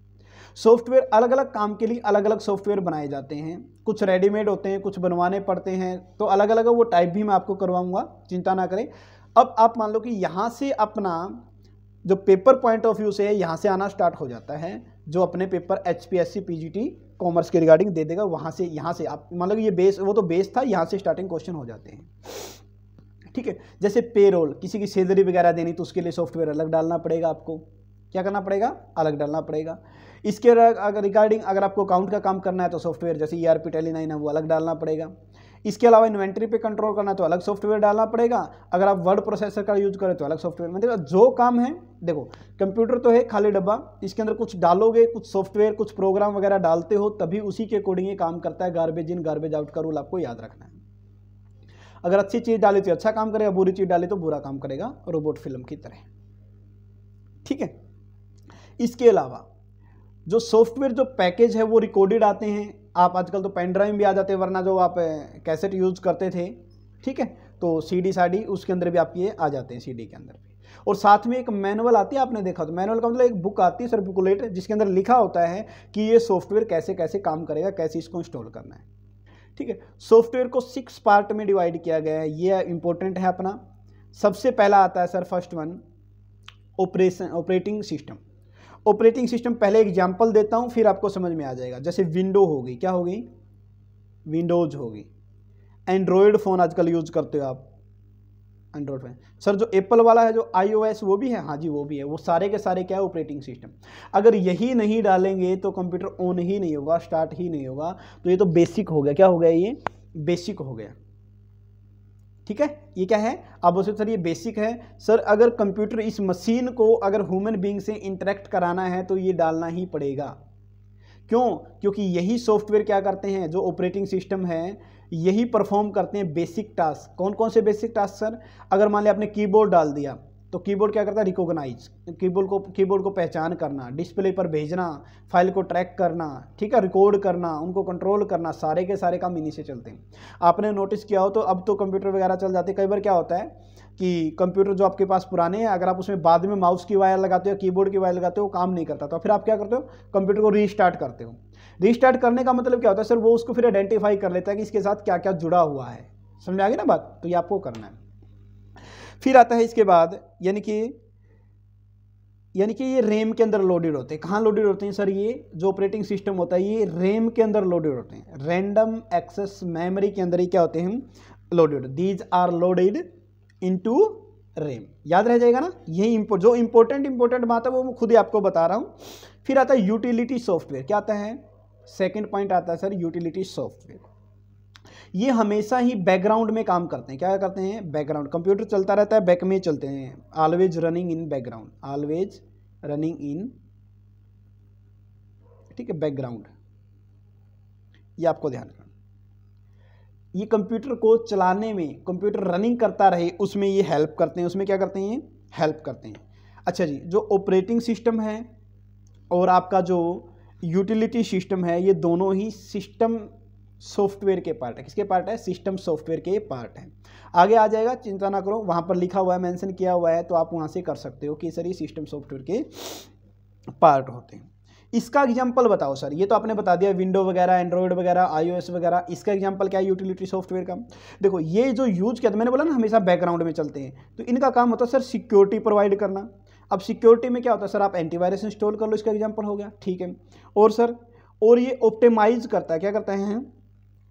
सॉफ्टवेयर अलग अलग काम के लिए अलग अलग सॉफ्टवेयर बनाए जाते हैं कुछ रेडीमेड होते हैं कुछ बनवाने पड़ते हैं तो अलग अलग वो टाइप भी मैं आपको करवाऊँगा चिंता ना करें अब आप मान लो कि यहाँ से अपना जो पेपर पॉइंट ऑफ व्यू से है यहाँ से आना स्टार्ट हो जाता है जो अपने paper H P S C P G T commerce के रिगार्डिंग दे देगा वहाँ से यहाँ से आप मान लो ये बेस वो तो बेस था यहाँ से स्टार्टिंग क्वेश्चन हो जाते हैं ठीक है जैसे पेरोल किसी की सैलरी वगैरह देनी तो उसके लिए सॉफ्टवेयर अलग डालना पड़ेगा आपको क्या करना पड़ेगा अलग डालना पड़ेगा इसके अगर रिगार्डिंग अगर आपको काउंट का काम करना है तो सॉफ्टवेयर जैसे E R P Tally nine है वो अलग डालना पड़ेगा इसके अलावा इन्वेंट्री पे कंट्रोल करना है तो अलग सॉफ्टवेयर डालना पड़ेगा अगर आप वर्ड प्रोसेसर का यूज़ करें तो अलग सॉफ्टवेयर मतलब जो काम है देखो कंप्यूटर तो है खाली डब्बा इसके अंदर कुछ डालोगे कुछ सॉफ्टवेयर कुछ प्रोग्राम वगैरह डालते हो तभी उसी के अकॉर्डिंग ये काम करता है गार्बेज इन गार्बेज आउट का रूल आपको याद रखना है अगर अच्छी चीज़ डाली तो अच्छा काम करेगा बुरी चीज़ डाली तो बुरा काम करेगा रोबोट फिल्म की तरह ठीक है इसके अलावा जो सॉफ्टवेयर जो पैकेज है वो रिकॉर्डेड आते हैं आप आजकल तो पेन ड्राइव भी आ जाते हैं वरना जो आप कैसेट यूज करते थे ठीक है तो सी डी साडी उसके अंदर भी आपके आ जाते हैं सी डी के अंदर भी और साथ में एक मैनुअल आती है आपने देखा तो मैनुअल का मतलब एक बुक आती है सर बुकलेट जिसके अंदर लिखा होता है कि ये सॉफ्टवेयर कैसे कैसे काम करेगा कैसे इसको इंस्टॉल करना है ठीक है सॉफ्टवेयर को सिक्स पार्ट में डिवाइड किया गया है ये इंपॉर्टेंट है अपना सबसे पहला आता है sir first one operation operating system operating system पहले एग्जाम्पल देता हूँ फिर आपको समझ में आ जाएगा जैसे विंडो हो गई क्या हो गई विंडोज हो गई एंड्रॉयड फ़ोन आजकल यूज करते हो आप एंड्रॉयड फ़ोन सर जो एप्पल वाला है जो आईओएस वो भी है हाँ जी वो भी है वो सारे के सारे क्या है ऑपरेटिंग सिस्टम अगर यही नहीं डालेंगे तो कंप्यूटर ऑन ही नहीं होगा स्टार्ट ही नहीं होगा तो ये तो बेसिक हो गया क्या हो गया ये बेसिक हो गया ठीक है ये क्या है आप बोलते सर ये बेसिक है सर अगर कंप्यूटर इस मशीन को अगर ह्यूमन बींग से इंटरेक्ट कराना है तो ये डालना ही पड़ेगा क्यों क्योंकि यही सॉफ्टवेयर क्या करते हैं जो ऑपरेटिंग सिस्टम है यही परफॉर्म करते हैं बेसिक टास्क कौन कौन से बेसिक टास्क सर अगर मान लिया आपने कीबोर्ड डाल दिया तो कीबोर्ड क्या करता है रिकोगनाइज कीबोर्ड को कीबोर्ड को पहचान करना डिस्प्ले पर भेजना फाइल को ट्रैक करना ठीक है रिकॉर्ड करना उनको कंट्रोल करना सारे के सारे काम इन्हीं से चलते हैं आपने नोटिस किया हो तो अब तो कंप्यूटर वगैरह चल जाते कई बार क्या होता है कि कंप्यूटर जो आपके पास पुराने हैं अगर आप उसमें बाद में माउस की वायर लगाते हो कीबोर्ड की वायर लगाते हो काम नहीं करता तो फिर आप क्या करते हो कंप्यूटर को रीस्टार्ट करते हो रीस्टार्ट करने का मतलब क्या होता है सर वो उसको फिर आइडेंटिफाई कर लेता है कि इसके साथ क्या क्या जुड़ा हुआ है समझ आ गई ना बात तो ये आपको करना है फिर आता है इसके बाद यानी कि यानी कि ये रैम के अंदर लोडेड होते हैं कहाँ लोडेड होते हैं सर ये जो ऑपरेटिंग सिस्टम होता है ये रैम के अंदर लोडेड होते हैं रैंडम एक्सेस मेमोरी के अंदर ही क्या होते हैं loaded these are loaded into RAM याद रह जाएगा ना यही इंपो जो इंपॉर्टेंट इंपॉर्टेंट बात है वो मैं खुद ही आपको बता रहा हूँ फिर आता है यूटिलिटी सॉफ्टवेयर क्या आता है सेकेंड पॉइंट आता है सर यूटिलिटी सॉफ्टवेयर ये हमेशा ही बैकग्राउंड में काम करते हैं क्या करते हैं बैकग्राउंड कंप्यूटर चलता रहता है बैक में चलते हैं always running in background always running in ठीक है बैकग्राउंड ये आपको ध्यान रखना ये कंप्यूटर को चलाने में कंप्यूटर रनिंग करता रहे उसमें ये हेल्प करते हैं उसमें क्या करते हैं हेल्प करते हैं अच्छा जी जो ऑपरेटिंग सिस्टम है और आपका जो यूटिलिटी सिस्टम है ये दोनों ही सिस्टम सॉफ्टवेयर के पार्ट है किसके पार्ट है सिस्टम सॉफ्टवेयर के पार्ट है आगे आ जाएगा चिंता ना करो वहाँ पर लिखा हुआ है मेंशन किया हुआ है तो आप वहाँ से कर सकते हो कि सर ये सिस्टम सॉफ्टवेयर के पार्ट होते हैं इसका एग्जाम्पल बताओ सर ये तो आपने बता दिया विंडो वगैरह एंड्रॉयड वगैरह आईओएस वगैरह इसका एग्जाम्पल क्या है यूटिलिटी सॉफ्टवेयर का देखो ये जो यूज किया था मैंने बोला ना हमेशा बैकग्राउंड में चलते हैं तो इनका काम होता है सर सिक्योरिटी प्रोवाइड करना अब सिक्योरिटी में क्या होता है सर आप एंटीवायरस इंस्टॉल कर लो इसका एग्जाम्पल हो गया ठीक है और सर और ये ऑप्टेमाइज करता है क्या करते हैं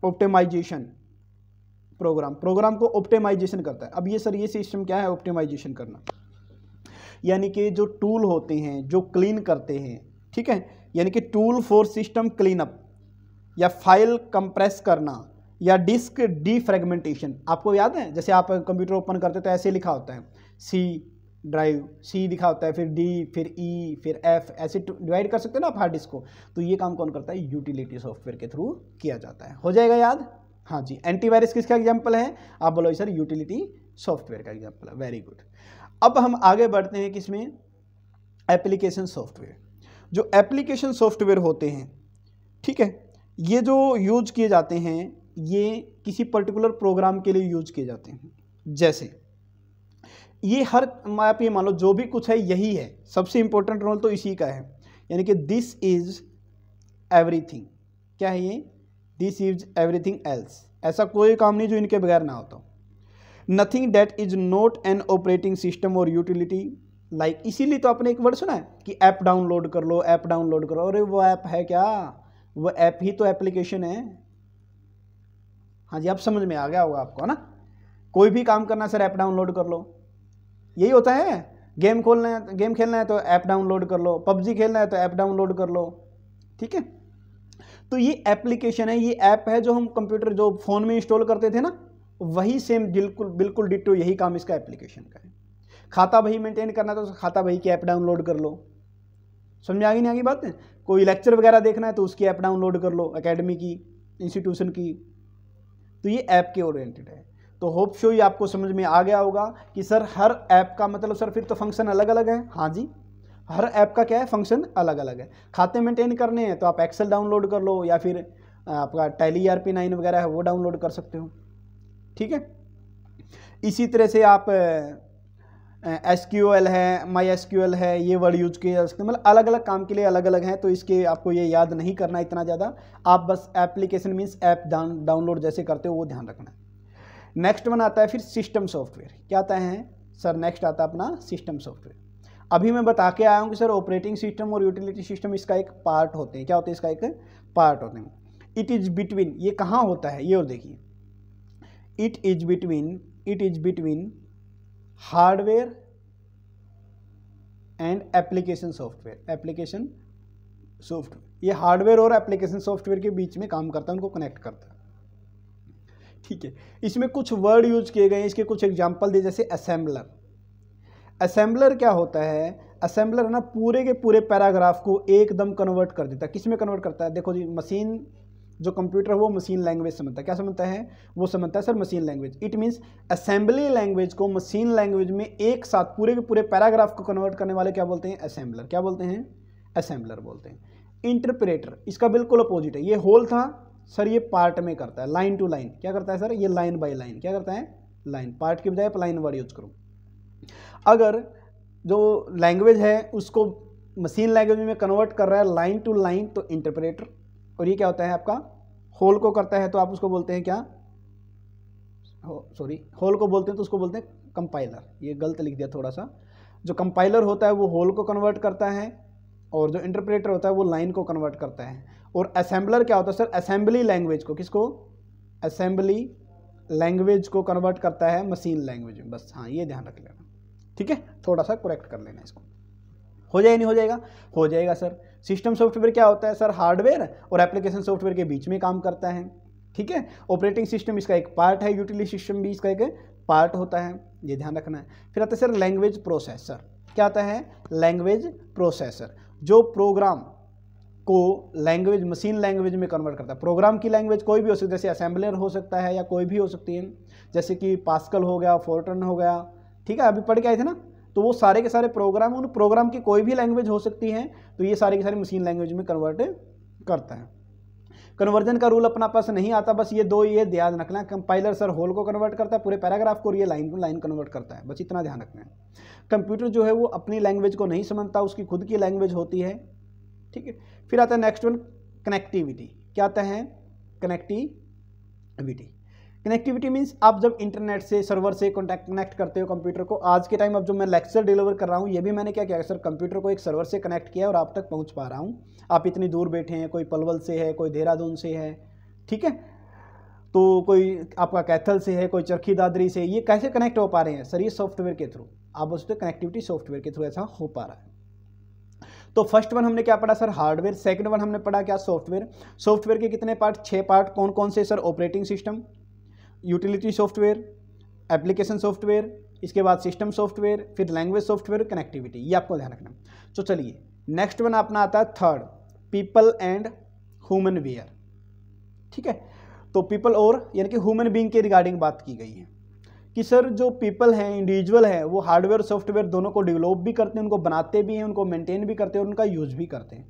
ऑप्टिमाइजेशन प्रोग्राम प्रोग्राम को ऑप्टिमाइजेशन करता है अब ये सर ये सिस्टम क्या है ऑप्टिमाइजेशन करना यानी कि जो टूल होते हैं जो क्लीन करते हैं ठीक है यानी कि टूल फॉर सिस्टम क्लीनअप या फाइल कंप्रेस करना या डिस्क डी आपको याद है जैसे आप कंप्यूटर ओपन करते तो ऐसे लिखा होता है सी ड्राइव सी लिखा होता है फिर डी फिर ई e, फिर एफ ऐसे डिवाइड कर सकते हो ना आप हार्ड डिस्क को तो ये काम कौन करता है यूटिलिटी सॉफ्टवेयर के थ्रू किया जाता है हो जाएगा याद हाँ जी एंटीवायरस किसका एग्जाम्पल है आप बोलो सर यूटिलिटी सॉफ्टवेयर का एग्जाम्पल है वेरी गुड अब हम आगे बढ़ते हैं किसमें एप्लीकेशन सॉफ्टवेयर जो एप्लीकेशन सॉफ्टवेयर होते हैं ठीक है ये जो यूज किए जाते हैं ये किसी पर्टिकुलर प्रोग्राम के लिए यूज किए जाते हैं जैसे ये हर आप ये मान लो जो भी कुछ है यही है सबसे इंपॉर्टेंट रोल तो इसी का है यानी कि दिस इज़ एवरीथिंग क्या है ये दिस इज एवरीथिंग एल्स ऐसा कोई काम नहीं जो इनके बगैर ना होता nothing that is not an operating system और यूटिलिटी लाइक इसीलिए तो आपने एक वर्ड सुना है कि ऐप डाउनलोड कर लो ऐप डाउनलोड करो अरे वो ऐप है क्या वो ऐप ही तो एप्लीकेशन है हाँ जी आप समझ में आ गया होगा आपको है ना कोई भी काम करना सर ऐप डाउनलोड कर लो यही होता है गेम खोलना है गेम खेलना है तो ऐप डाउनलोड कर लो पबजी खेलना है तो ऐप डाउनलोड कर लो ठीक है तो ये एप्लीकेशन है ये ऐप है जो हम कंप्यूटर जो फ़ोन में इंस्टॉल करते थे ना वही सेम बिल्कुल बिल्कुल डिटो यही काम इसका एप्लीकेशन का है खाता भाई मेंटेन करना है तो खाता भाई की ऐप डाउनलोड कर लो समझ आ गई नहीं आगे बात है कोई लेक्चर वगैरह देखना है तो उसकी ऐप डाउनलोड कर लो अकेडमी की इंस्टीट्यूशन की तो ये ऐप के ओरिएंटेड है तो होप शो ही आपको समझ में आ गया होगा कि सर हर ऐप का मतलब सर फिर तो फंक्शन अलग अलग है हाँ जी हर ऐप का क्या है फंक्शन अलग अलग है खाते मेंटेन करने हैं तो आप एक्सेल डाउनलोड कर लो या फिर आपका टैली आर पी नाइन वगैरह है वो डाउनलोड कर सकते हो ठीक है इसी तरह से आप एस क्यू एल है माई एस क्यू एल है ये वर्ड यूज किए जा सकते हैं मतलब अलग अलग काम के लिए अलग अलग हैं तो इसके आपको ये याद नहीं करना इतना ज़्यादा आप बस एप्लीकेशन मीन्स ऐप डाउनलोड जैसे करते हो वो ध्यान रखना है नेक्स्ट वन आता है फिर सिस्टम सॉफ्टवेयर क्या आता है सर नेक्स्ट आता है अपना सिस्टम सॉफ्टवेयर अभी मैं बता के आया हूँ कि सर ऑपरेटिंग सिस्टम और यूटिलिटी सिस्टम इसका एक पार्ट होते हैं क्या होते हैं इसका एक पार्ट होते हैं इट इज़ बिटवीन ये कहाँ होता है ये और देखिए it is between it is between hardware and application software application software ये हार्डवेयर और एप्लीकेशन सॉफ्टवेयर के बीच में काम करता है उनको कनेक्ट करता है ठीक है इसमें कुछ वर्ड यूज किए गए हैं इसके कुछ एग्जाम्पल दिए जैसे असेंबलर असेंबलर क्या होता है असेंबलर ना पूरे के पूरे पैराग्राफ को एकदम कन्वर्ट कर देता है किस में कन्वर्ट करता है देखो जी मशीन जो कंप्यूटर वो मशीन लैंग्वेज समझता है क्या समझता है वो समझता है sir machine language it means assembly language को मशीन लैंग्वेज में एक साथ पूरे के पूरे पैराग्राफ को कन्वर्ट करने वाले क्या बोलते हैं असेंबलर क्या बोलते हैं असेंबलर बोलते हैं इंटरप्रेटर इसका बिल्कुल अपोजिट है ये होल था सर ये पार्ट में करता है लाइन टू लाइन क्या करता है सर ये लाइन बाई लाइन क्या करता है लाइन पार्ट की बजाय लाइन वर्ड यूज करो अगर जो लैंग्वेज है उसको मशीन लैंग्वेज में कन्वर्ट कर रहा है लाइन टू लाइन तो इंटरप्रेटर और ये क्या होता है आपका होल को करता है तो आप उसको बोलते हैं क्या हो सॉरी होल को बोलते हैं तो उसको बोलते हैं कंपाइलर ये गलत लिख दिया थोड़ा सा जो कंपाइलर होता है वो होल को कन्वर्ट करता है और जो इंटरप्रेटर होता है वो लाइन को कन्वर्ट करता है और असेंबलर क्या होता है सर असेंबली लैंग्वेज को किसको असेंबली लैंग्वेज को कन्वर्ट करता है मशीन लैंग्वेज में बस हाँ ये ध्यान रख लेना ठीक है थोड़ा सा करेक्ट कर लेना इसको हो जाए नहीं हो जाएगा हो जाएगा सर सिस्टम सॉफ्टवेयर क्या होता है सर हार्डवेयर और एप्लीकेशन सॉफ्टवेयर के बीच में काम करता है ठीक है ऑपरेटिंग सिस्टम इसका एक पार्ट है यूटिलिटी सिस्टम भी इसका एक पार्ट होता है ये ध्यान रखना है फिर आता है सर लैंग्वेज प्रोसेसर क्या आता है लैंग्वेज प्रोसेसर जो प्रोग्राम को लैंग्वेज मशीन लैंग्वेज में कन्वर्ट करता है प्रोग्राम की लैंग्वेज कोई भी हो सकती है जैसे असेंबलर हो सकता है या कोई भी हो सकती है जैसे कि पास्कल हो गया फोर्टन हो गया ठीक है अभी पढ़ के आए थे ना तो वो सारे के सारे प्रोग्राम उन प्रोग्राम की कोई भी लैंग्वेज हो सकती है तो ये सारे के सारे मशीन लैंग्वेज में कन्वर्ट करता है कन्वर्जन का रूल अपना पास नहीं आता बस ये दो ये ध्यान रखना कंपाइलर सर होल को कन्वर्ट करता है पूरे पैराग्राफ को ये लाइन टू लाइन कन्वर्ट करता है बस इतना ध्यान रखना है कंप्यूटर जो है वो अपनी लैंग्वेज को नहीं समझता उसकी खुद की लैंग्वेज होती है ठीक है फिर आता है नेक्स्ट वन कनेक्टिविटी क्या आता है कनेक्टिविटी कनेक्टिविटी मीन्स आप जब इंटरनेट से सर्वर से कॉन्टैक्ट कनेक्ट करते हो कंप्यूटर को आज के टाइम अब जो मैं लेक्चर डिलीवर कर रहा हूँ ये भी मैंने क्या किया सर कंप्यूटर को एक सर्वर से कनेक्ट किया और आप तक पहुँच पा रहा हूँ आप इतनी दूर बैठे हैं कोई पलवल से है कोई देहरादून से है ठीक है तो कोई आपका कैथल से है कोई चरखी दादरी से ये कैसे कनेक्ट हो पा रहे हैं सर ये सॉफ्टवेयर के थ्रू आप बोलते कनेक्टिविटी सॉफ्टवेयर के थ्रू ऐसा हो पा रहा है तो फर्स्ट वन हमने क्या पढ़ा सर हार्डवेयर सेकंड वन हमने पढ़ा क्या सॉफ्टवेयर सॉफ्टवेयर के कितने पार्ट छः पार्ट कौन कौन से sir operating system utility software application software इसके बाद सिस्टम सॉफ्टवेयर फिर लैंग्वेज सॉफ्टवेयर कनेक्टिविटी ये आपको ध्यान रखना तो चलिए नेक्स्ट वन अपना आता है third people and humanware ठीक है तो पीपल और यानी कि ह्यूमन बींग के रिगार्डिंग बात की गई है कि सर जो पीपल हैं इंडिविजुअल हैं वो हार्डवेयर सॉफ्टवेयर दोनों को डेवलप भी करते हैं उनको बनाते भी हैं उनको मेंटेन भी करते हैं और उनका यूज भी करते हैं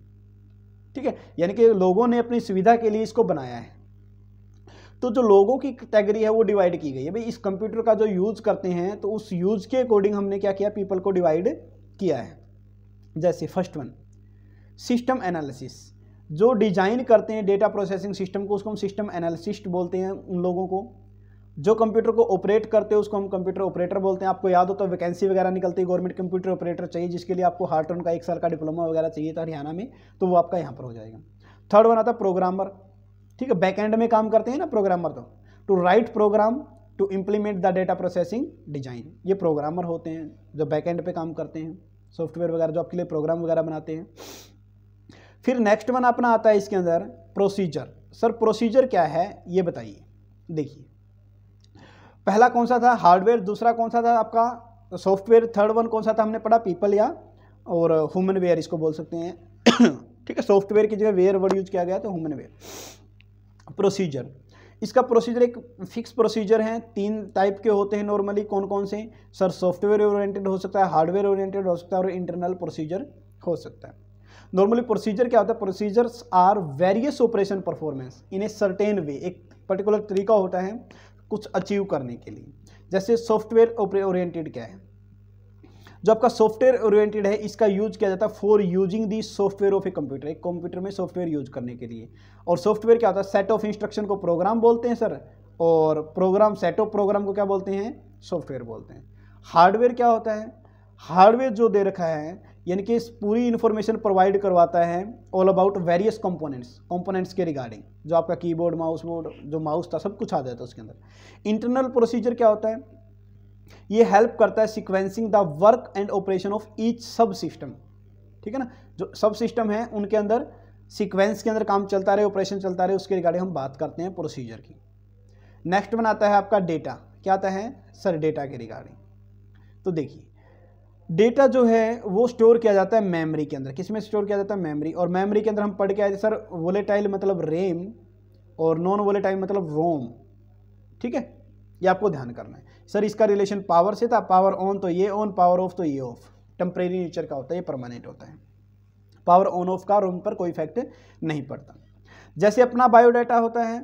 ठीक है यानी कि लोगों ने अपनी सुविधा के लिए इसको बनाया है तो जो लोगों की कैटेगरी है वो डिवाइड की गई है भाई इस कंप्यूटर का जो यूज़ करते हैं तो उस यूज़ के अकॉर्डिंग हमने क्या किया पीपल को डिवाइड किया है जैसे फर्स्ट वन सिस्टम एनालिसिस जो डिजाइन करते हैं डेटा प्रोसेसिंग सिस्टम को उसको हम सिस्टम एनालिसिस्ट बोलते हैं उन लोगों को जो कंप्यूटर को ऑपरेट करते हैं उसको हम कंप्यूटर ऑपरेटर बोलते हैं आपको याद हो तो वैकेंसी वगैरह निकलती है गवर्नमेंट कंप्यूटर ऑपरेटर चाहिए जिसके लिए आपको हार्ट का एक साल का डिप्लोमा वगैरह चाहिए था हरियाणा में तो वो आपका यहाँ पर हो जाएगा थर्ड वन आता है प्रोग्रामर ठीक है बैकएंड में काम करते हैं ना प्रोग्रामर तो to write program to implement the data processing design ये प्रोग्रामर होते हैं जो बैकएंड पे काम करते हैं सॉफ्टवेयर वगैरह जो आपके लिए प्रोग्राम वगैरह बनाते हैं फिर नेक्स्ट वन अपना आता है इसके अंदर प्रोसीजर सर प्रोसीजर क्या है ये बताइए देखिए पहला कौन सा था हार्डवेयर दूसरा कौन सा था आपका सॉफ्टवेयर थर्ड वन कौन सा था हमने पढ़ा पीपल या और ह्यूमन वेयर इसको बोल सकते हैं ठीक है सॉफ्टवेयर की जगह वेयर वर्ड यूज किया गया तो ह्यूमन वेयर प्रोसीजर इसका प्रोसीजर एक फिक्स प्रोसीजर है तीन टाइप के होते हैं नॉर्मली कौन कौन से सर सॉफ्टवेयर ओरिएंटेड हो सकता है हार्डवेयर ओरिएंटेड हो सकता है और इंटरनल प्रोसीजर हो सकता है नॉर्मली प्रोसीजर क्या होता है procedures are various operation performance in a certain way एक पर्टिकुलर तरीका होता है कुछ अचीव करने के लिए जैसे सॉफ्टवेयर ओरिएंटेड क्या है जो आपका सॉफ्टवेयर ओरिएंटेड है इसका यूज किया जाता है for using the software of a computer एक कंप्यूटर में सॉफ्टवेयर यूज करने के लिए और सॉफ्टवेयर क्या होता है सेट ऑफ इंस्ट्रक्शन को प्रोग्राम बोलते हैं सर और प्रोग्राम सेट ऑफ प्रोग्राम को क्या बोलते हैं सॉफ्टवेयर बोलते हैं हार्डवेयर क्या होता है हार्डवेयर जो दे रखा है यानी कि पूरी इन्फॉर्मेशन प्रोवाइड करवाता है all about various components components के रिगार्डिंग जो आपका कीबोर्ड माउस बोर्ड जो माउस था सब कुछ आ जाता है उसके अंदर इंटरनल प्रोसीजर क्या होता है ये हेल्प करता है sequencing the work and operation of each sub system ठीक है ना जो सब सिस्टम है उनके अंदर सिक्वेंस के अंदर काम चलता रहे ऑपरेशन चलता रहे उसके रिगार्डिंग हम बात करते हैं प्रोसीजर की नेक्स्ट बनाता है आपका डेटा क्या आता है सर डेटा के रिगार्डिंग तो देखिए डेटा जो है वो स्टोर किया जाता है मेमोरी के अंदर किस में स्टोर किया जाता है मेमोरी और मेमोरी के अंदर हम पढ़ के आए थे सर वोलेटाइल मतलब रेम और नॉन वोलेटाइल मतलब रोम ठीक है ये आपको ध्यान करना है सर इसका रिलेशन पावर से था पावर ऑन तो ये ऑन पावर ऑफ तो ये ऑफ टेम्परेरी नेचर का होता है ये परमानेंट होता है पावर ऑन ऑफ का रोम पर कोई इफेक्ट नहीं पड़ता जैसे अपना बायोडाटा होता है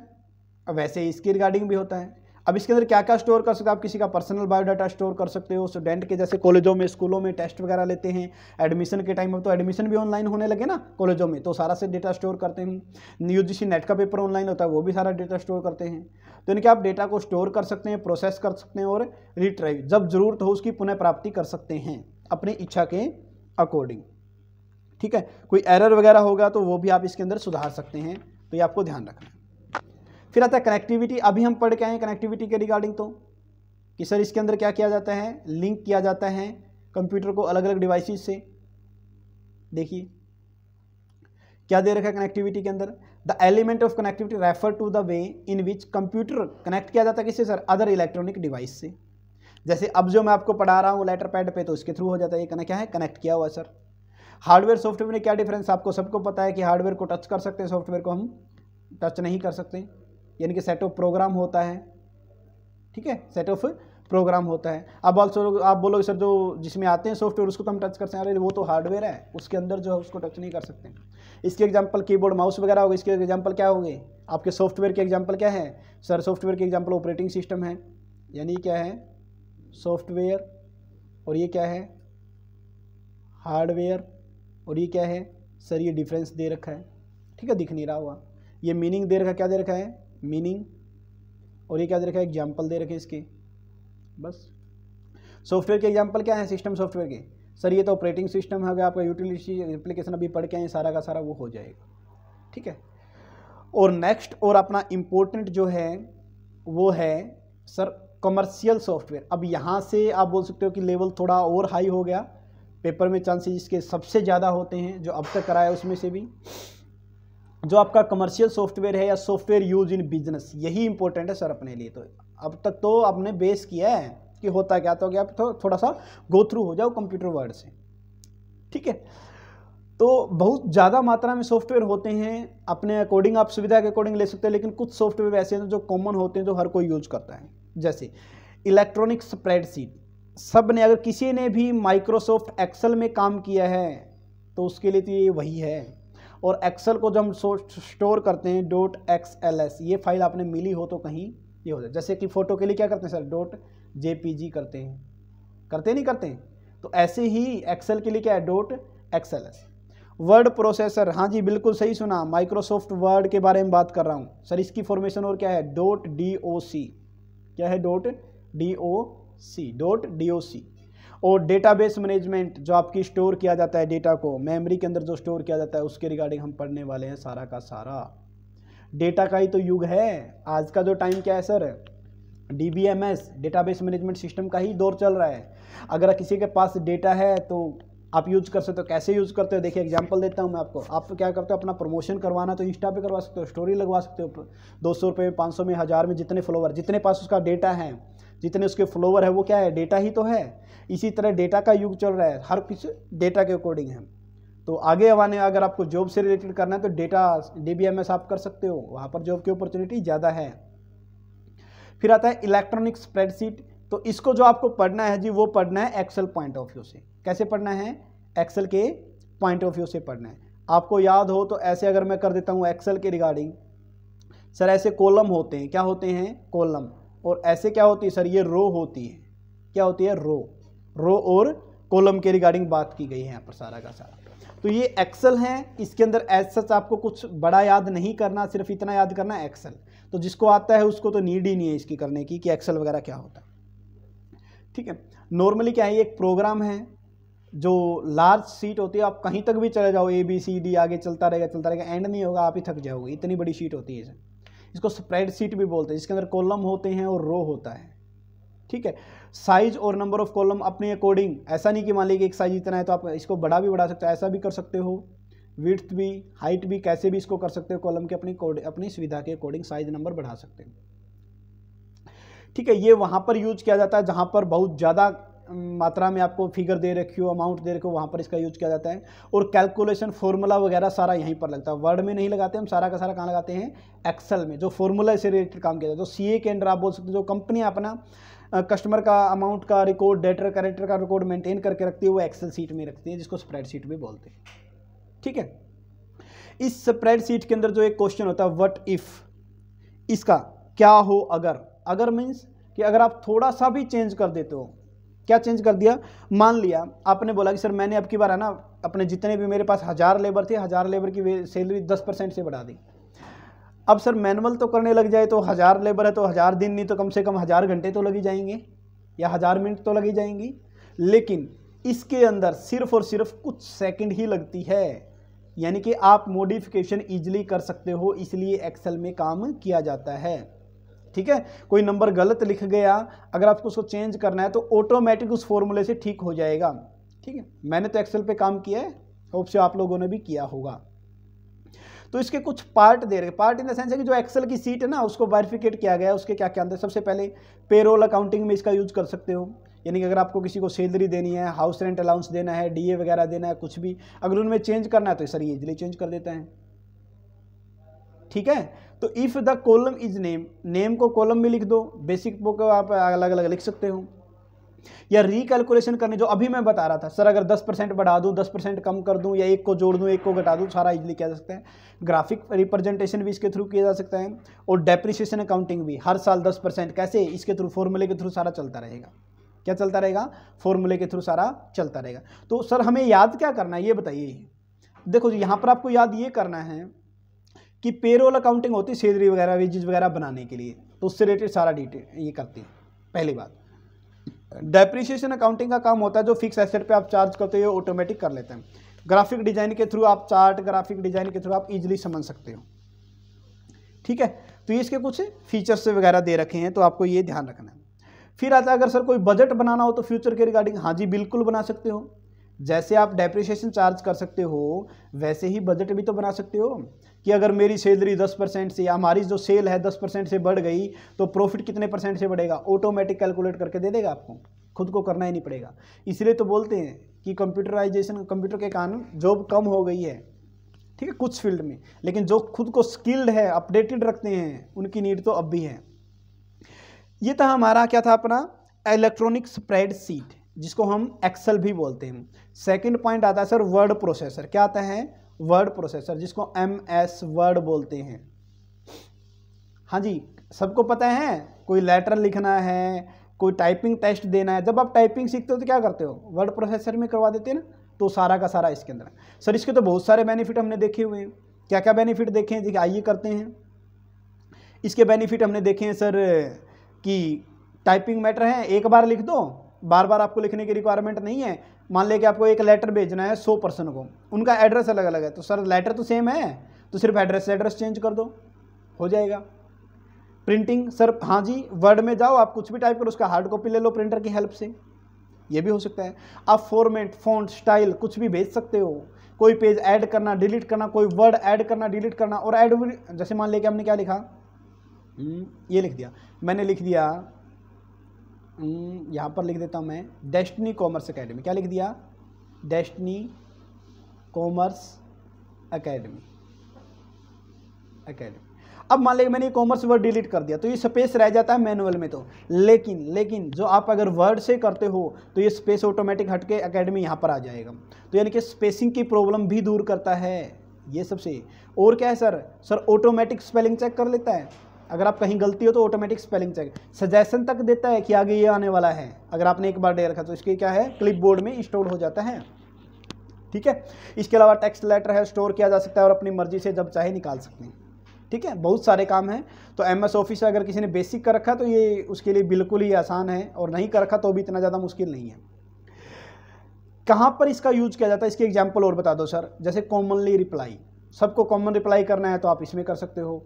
वैसे इसकी रिगार्डिंग भी होता है अब इसके अंदर क्या क्या स्टोर कर सकते हैं आप किसी का पर्सनल बायोडाटा स्टोर कर सकते हो स्टूडेंट के जैसे कॉलेजों में स्कूलों में टेस्ट वगैरह लेते हैं एडमिशन के टाइम अब तो एडमिशन भी ऑनलाइन होने लगे ना कॉलेजों में तो सारा से डेटा स्टोर करते हैं यू नेट का पेपर ऑनलाइन होता है वो भी सारा डेटा स्टोर करते हैं तो इनके आप डेटा को स्टोर कर सकते हैं प्रोसेस कर सकते हैं और रिट्राइव जब ज़रूरत हो उसकी पुनः प्राप्ति कर सकते हैं अपनी इच्छा के अकॉर्डिंग ठीक है कोई एरर वगैरह होगा तो वो भी आप इसके अंदर सुधार सकते हैं तो ये आपको ध्यान रखना है फिर आता है कनेक्टिविटी अभी हम पढ़ के आए हैं कनेक्टिविटी के रिगार्डिंग तो कि सर इसके अंदर क्या किया जाता है लिंक किया जाता है कंप्यूटर को अलग अलग डिवाइसेस से देखिए क्या दे रखा है कनेक्टिविटी के अंदर the element of connectivity refer to the way in which computer connect किया जाता है किससे सर अदर इलेक्ट्रॉनिक डिवाइस से जैसे अब जो मैं आपको पढ़ा रहा हूँ लेटर पैड पे तो उसके थ्रू हो जाता है ये क्या है कनेक्ट किया हुआ सर हार्डवेयर सॉफ्टवेयर में क्या डिफरेंस आपको सबको पता है कि हार्डवेयर को टच कर सकते हैं सॉफ्टवेयर को हम टच नहीं कर सकते यानी कि सेट ऑफ प्रोग्राम होता है ठीक है सेट ऑफ प्रोग्राम होता है अब ऑल्सो आप बोलोगे सर जो जिसमें आते हैं सॉफ्टवेयर उसको तो हम टच कर सकते हैं अरे वो तो हार्डवेयर है उसके अंदर जो है उसको टच नहीं कर सकते इसके एग्जाम्पल कीबोर्ड माउस वगैरह होगा इसके एग्जाम्पल क्या होंगे आपके सॉफ्टवेयर के एग्जाम्पल क्या है सर सॉफ्टवेयर के एग्जाम्पल ऑपरेटिंग सिस्टम है यानी क्या है सॉफ्टवेयर और ये क्या है हार्डवेयर और ये क्या है सर ये डिफरेंस दे रखा है ठीक है दिख नहीं रहा हुआ ये मीनिंग दे रखा क्या दे रखा है मीनिंग और ये क्या दे रखा है एग्जाम्पल दे रखे इसके बस सॉफ्टवेयर के एग्जाम्पल क्या है सिस्टम सॉफ्टवेयर के सर ये तो ऑपरेटिंग सिस्टम है आपका यूटिलिटी एप्लीकेशन अभी पढ़ के आए सारा का सारा वो हो जाएगा ठीक है और नेक्स्ट और अपना इम्पोर्टेंट जो है वो है सर कमर्शियल सॉफ्टवेयर अब यहाँ से आप बोल सकते हो कि लेवल थोड़ा और हाई हो गया पेपर में चांसेस इसके सबसे ज़्यादा होते हैं जो अब तक कराया उसमें से भी जो आपका कमर्शियल सॉफ्टवेयर है या सॉफ्टवेयर यूज इन बिजनेस यही इंपॉर्टेंट है सर अपने लिए तो अब तक तो आपने बेस किया है कि होता क्या तो क्या आप थो, थोड़ा सा गो थ्रू हो जाओ कंप्यूटर वर्ड से ठीक है तो बहुत ज़्यादा मात्रा में सॉफ्टवेयर होते हैं अपने अकॉर्डिंग आप सुविधा के अकॉर्डिंग ले सकते हैं लेकिन कुछ सॉफ्टवेयर ऐसे हैं जो कॉमन होते हैं जो हर कोई यूज करता है जैसे इलेक्ट्रॉनिक स्प्रेडशीट सब ने अगर किसी ने भी माइक्रोसॉफ्ट एक्सेल में काम किया है तो उसके लिए तो ये वही है और एक्सेल को जब हम स्टोर करते हैं डॉट एक्स एल एस ये फाइल आपने मिली हो तो कहीं ये हो जाए जैसे कि फ़ोटो के लिए क्या करते हैं sir dot J P G करते हैं करते नहीं करते हैं तो ऐसे ही एक्सेल के लिए क्या है dot X L S word processor हाँ जी बिल्कुल सही सुना माइक्रोसॉफ्ट वर्ड के बारे में बात कर रहा हूँ सर इसकी फॉर्मेशन और क्या है डॉट डी ओ सी क्या है dot D O C dot D O C और डेटाबेस मैनेजमेंट जो आपकी स्टोर किया जाता है डेटा को मेमोरी के अंदर जो स्टोर किया जाता है उसके रिगार्डिंग हम पढ़ने वाले हैं सारा का सारा डेटा का ही तो युग है आज का जो टाइम क्या है sir D B M S database management system का ही दौर चल रहा है अगर किसी के पास डेटा है तो आप यूज़ कर सकते हो कैसे यूज़ करते हो देखिए एग्जांपल देता हूँ मैं आपको आप क्या करते हो अपना प्रमोशन करवाना तो इंस्टा पे करवा सकते हो स्टोरी लगवा सकते हो दो सौ रुपये में पाँच सौ में हज़ार में जितने फॉलोवर जितने पास उसका डेटा है जितने उसके फ्लोवर है वो क्या है डेटा ही तो है इसी तरह डेटा का युग चल रहा है हर कुछ डेटा के अकॉर्डिंग है तो आगे आवाने अगर आपको जॉब से रिलेटेड करना है तो डेटा डी आप कर सकते हो वहाँ पर जॉब की अपॉर्चुनिटी ज़्यादा है फिर आता है इलेक्ट्रॉनिक स्प्रेडशीट तो इसको जो आपको पढ़ना है जी वो पढ़ना है एक्सेल पॉइंट ऑफ व्यू से कैसे पढ़ना है एक्सेल के पॉइंट ऑफ व्यू से पढ़ना है आपको याद हो तो ऐसे अगर मैं कर देता हूँ एक्सेल के रिगार्डिंग सर ऐसे कॉलम होते हैं क्या होते हैं कॉलम और ऐसे क्या होती है सर ये रो होती है क्या होती है रो रो और कॉलम के रिगार्डिंग बात की गई है यहाँ पर सारा का सारा तो ये एक्सल हैं इसके अंदर एज सच आपको कुछ बड़ा याद नहीं करना सिर्फ इतना याद करना एक्सल तो जिसको आता है उसको तो नीड ही नहीं है इसकी करने की कि एक्सल वगैरह क्या होता है ठीक है नॉर्मली क्या है ये एक प्रोग्राम है जो लार्ज सीट होती है आप कहीं तक भी चले जाओ ए बी सी डी आगे चलता रहेगा चलता रहेगा एंड नहीं होगा आप ही थक जाओगे इतनी बड़ी सीट होती है सर इसको स्प्रेड सीट भी बोलते हैं जिसके अंदर कॉलम होते हैं और रो होता है ठीक है साइज और नंबर ऑफ कॉलम अपने अकॉर्डिंग ऐसा नहीं कि मान लीजिए एक साइज इतना है तो आप इसको बड़ा भी बढ़ा सकते हो ऐसा भी कर सकते हो विथ्थ भी हाइट भी कैसे भी इसको कर सकते हो कॉलम के अपनी अपनी सुविधा के अकॉर्डिंग साइज नंबर बढ़ा सकते हो ठीक है ये वहाँ पर यूज किया जाता है जहाँ पर बहुत ज़्यादा मात्रा में आपको फिगर दे रखी हो अमाउंट दे रखी हो वहाँ पर इसका यूज किया जाता है और कैलकुलेशन फॉर्मूला वगैरह सारा यहीं पर लगता है वर्ड में नहीं लगाते हम सारा का सारा कहाँ लगाते हैं एक्सेल में जो फॉर्मूला से रिलेटेड काम किया जाता है तो सी के अंडर आप बोल सकते हो जो कंपनी अपना कस्टमर का अमाउंट का रिकॉर्ड डेटर करेक्टर का रिकॉर्ड मेंटेन करके रखती है वो एक्सेल सीट में रखती है जिसको स्प्रेड सीट भी बोलते हैं ठीक है इस स्प्रेड सीट के अंदर जो एक क्वेश्चन होता है वट इफ़ इसका क्या हो अगर अगर मीन्स कि अगर आप थोड़ा सा भी चेंज कर देते हो क्या चेंज कर दिया मान लिया आपने बोला कि सर मैंने अब की बार है ना अपने जितने भी मेरे पास हज़ार लेबर थे हज़ार लेबर की सैलरी दस परसेंट से बढ़ा दी अब सर मैनुअल तो करने लग जाए तो हज़ार लेबर है तो हज़ार दिन नहीं तो कम से कम हज़ार घंटे तो लगी जाएंगे या हज़ार मिनट तो लगी जाएंगी लेकिन इसके अंदर सिर्फ और सिर्फ कुछ सेकेंड ही लगती है यानी कि आप मोडिफिकेशन ईजिली कर सकते हो इसलिए एक्सेल में काम किया जाता है ठीक है कोई नंबर गलत लिख गया अगर आपको उसको चेंज करना है तो ऑटोमेटिक उस फॉर्मूले से ठीक हो जाएगा ठीक है मैंने तो एक्सेल पे काम किया है होप से आप लोगों ने भी किया होगा तो इसके कुछ पार्ट दे रहे पार्ट इन द सेंस है कि जो एक्सेल की सीट है ना उसको वेरिफिकेट किया गया उसके क्या क्या अंदर सबसे पहले पेरोल अकाउंटिंग में इसका यूज कर सकते हो यानी कि अगर आपको किसी को सैलरी देनी है हाउस रेंट अलाउंस देना है डीए वगैरह देना है कुछ भी अगर उनमें चेंज करना है तो सर ये इजिली चेंज कर देते हैं ठीक है तो if the column is name name को कॉलम में लिख दो बेसिक बुक आप अलग अलग लिख सकते हो या रिकैलकुलेशन करने जो अभी मैं बता रहा था सर अगर 10 परसेंट बढ़ा दूँ 10 परसेंट कम कर दूँ या एक को जोड़ दूँ एक को घटा दूँ सारा इजली किया जा सकता है ग्राफिक रिप्रेजेंटेशन भी इसके थ्रू किया जा सकता है और डेप्रिसिएशन अकाउंटिंग भी हर साल 10 परसेंट कैसे इसके थ्रू फॉर्मूले के थ्रू सारा चलता रहेगा क्या चलता रहेगा फॉर्मूले के थ्रू सारा चलता रहेगा तो सर हमें याद क्या करना है ये बताइए देखो जी यहाँ पर आपको याद ये करना है कि पेरोल अकाउंटिंग होती है सैलरी वगैरह वेजेज वगैरह बनाने के लिए तो उससे रिलेटेड सारा डिटेल ये करती है पहली बात डेप्रिसिएशन अकाउंटिंग का काम होता है जो फिक्स एसेट पे आप चार्ज करते हो ऑटोमेटिक कर लेते हैं ग्राफिक डिजाइन के थ्रू आप चार्ट ग्राफिक डिजाइन के थ्रू आप इजीली समझ सकते हो ठीक है तो ये इसके कुछ फीचर्स वगैरह दे रखे हैं तो आपको ये ध्यान रखना है फिर आता है अगर सर कोई बजट बनाना हो तो फ्यूचर के रिगार्डिंग हाँ जी बिल्कुल बना सकते हो जैसे आप डेप्रिशिएशन चार्ज कर सकते हो वैसे ही बजट भी तो बना सकते हो कि अगर मेरी सैलरी दस परसेंट से या हमारी जो सेल है दस परसेंट से बढ़ गई तो प्रॉफिट कितने परसेंट से बढ़ेगा ऑटोमेटिक कैलकुलेट करके दे देगा आपको खुद को करना ही नहीं पड़ेगा इसलिए तो बोलते हैं कि कंप्यूटराइजेशन कंप्यूटर के कारण जॉब कम हो गई है ठीक है कुछ फील्ड में लेकिन जो खुद को स्किल्ड है अपडेटेड रखते हैं उनकी नीड तो अब भी है ये था हमारा क्या था अपना इलेक्ट्रॉनिक स्प्रेड सीट जिसको हम एक्सेल भी बोलते हैं सेकंड पॉइंट आता है सर वर्ड प्रोसेसर क्या आता है वर्ड प्रोसेसर जिसको एम एस वर्ड बोलते हैं हाँ जी सबको पता है कोई लेटर लिखना है कोई टाइपिंग टेस्ट देना है जब आप टाइपिंग सीखते हो तो क्या करते हो वर्ड प्रोसेसर में करवा देते हैं ना तो सारा का सारा इसके अंदर सर इसके तो बहुत सारे बेनिफिट हमने देखे हुए हैं क्या क्या बेनिफिट देखे हैं देखिए आइए करते हैं इसके बेनिफिट हमने देखे हैं सर कि टाइपिंग मैटर है एक बार लिख दो बार बार आपको लिखने की रिक्वायरमेंट नहीं है मान लिया कि आपको एक लेटर भेजना है सौ पर्सन को उनका एड्रेस अलग अलग है तो सर लेटर तो सेम है तो सिर्फ एड्रेस एड्रेस चेंज कर दो हो जाएगा प्रिंटिंग सर हाँ जी वर्ड में जाओ आप कुछ भी टाइप करो उसका हार्ड कॉपी ले लो प्रिंटर की हेल्प से ये भी हो सकता है आप फॉर्मेट फॉन्ट स्टाइल कुछ भी भेज सकते हो कोई पेज ऐड करना डिलीट करना कोई वर्ड ऐड करना डिलीट करना और ऐड जैसे मान लेके हमने क्या लिखा हम्म, ये लिख दिया मैंने लिख दिया हम्म, यहाँ पर लिख देता हूँ मैं डेस्टनी कॉमर्स अकेडमी क्या लिख दिया डेस्टनी कॉमर्स अकेडमी अकेडमी अब मान लीजिए मैंने कॉमर्स वर्ड डिलीट कर दिया तो ये स्पेस रह जाता है मैनुअल में तो लेकिन लेकिन जो आप अगर वर्ड से करते हो तो ये स्पेस ऑटोमेटिक हटके अकेडमी यहाँ पर आ जाएगा तो यानी कि स्पेसिंग की प्रॉब्लम भी दूर करता है ये सबसे और क्या है sir sir automatic spelling check कर लेता है अगर आप कहीं गलती हो तो ऑटोमेटिक स्पेलिंग चेक सजेशन तक देता है कि आगे ये आने वाला है अगर आपने एक बार दे रखा तो इसके क्या है क्लिपबोर्ड में इंस्टॉल हो जाता है ठीक है इसके अलावा टेक्स्ट लेटर है स्टोर किया जा सकता है और अपनी मर्जी से जब चाहे निकाल सकते हैं ठीक है बहुत सारे काम हैं तो एम एस ऑफिस अगर किसी ने बेसिक कर रखा तो ये उसके लिए बिल्कुल ही आसान है और नहीं कर रखा तो भी इतना ज़्यादा मुश्किल नहीं है कहाँ पर इसका यूज किया जाता है इसकी एग्जाम्पल और बता दो सर जैसे कॉमनली रिप्लाई सबको कॉमन रिप्लाई करना है तो आप इसमें कर सकते हो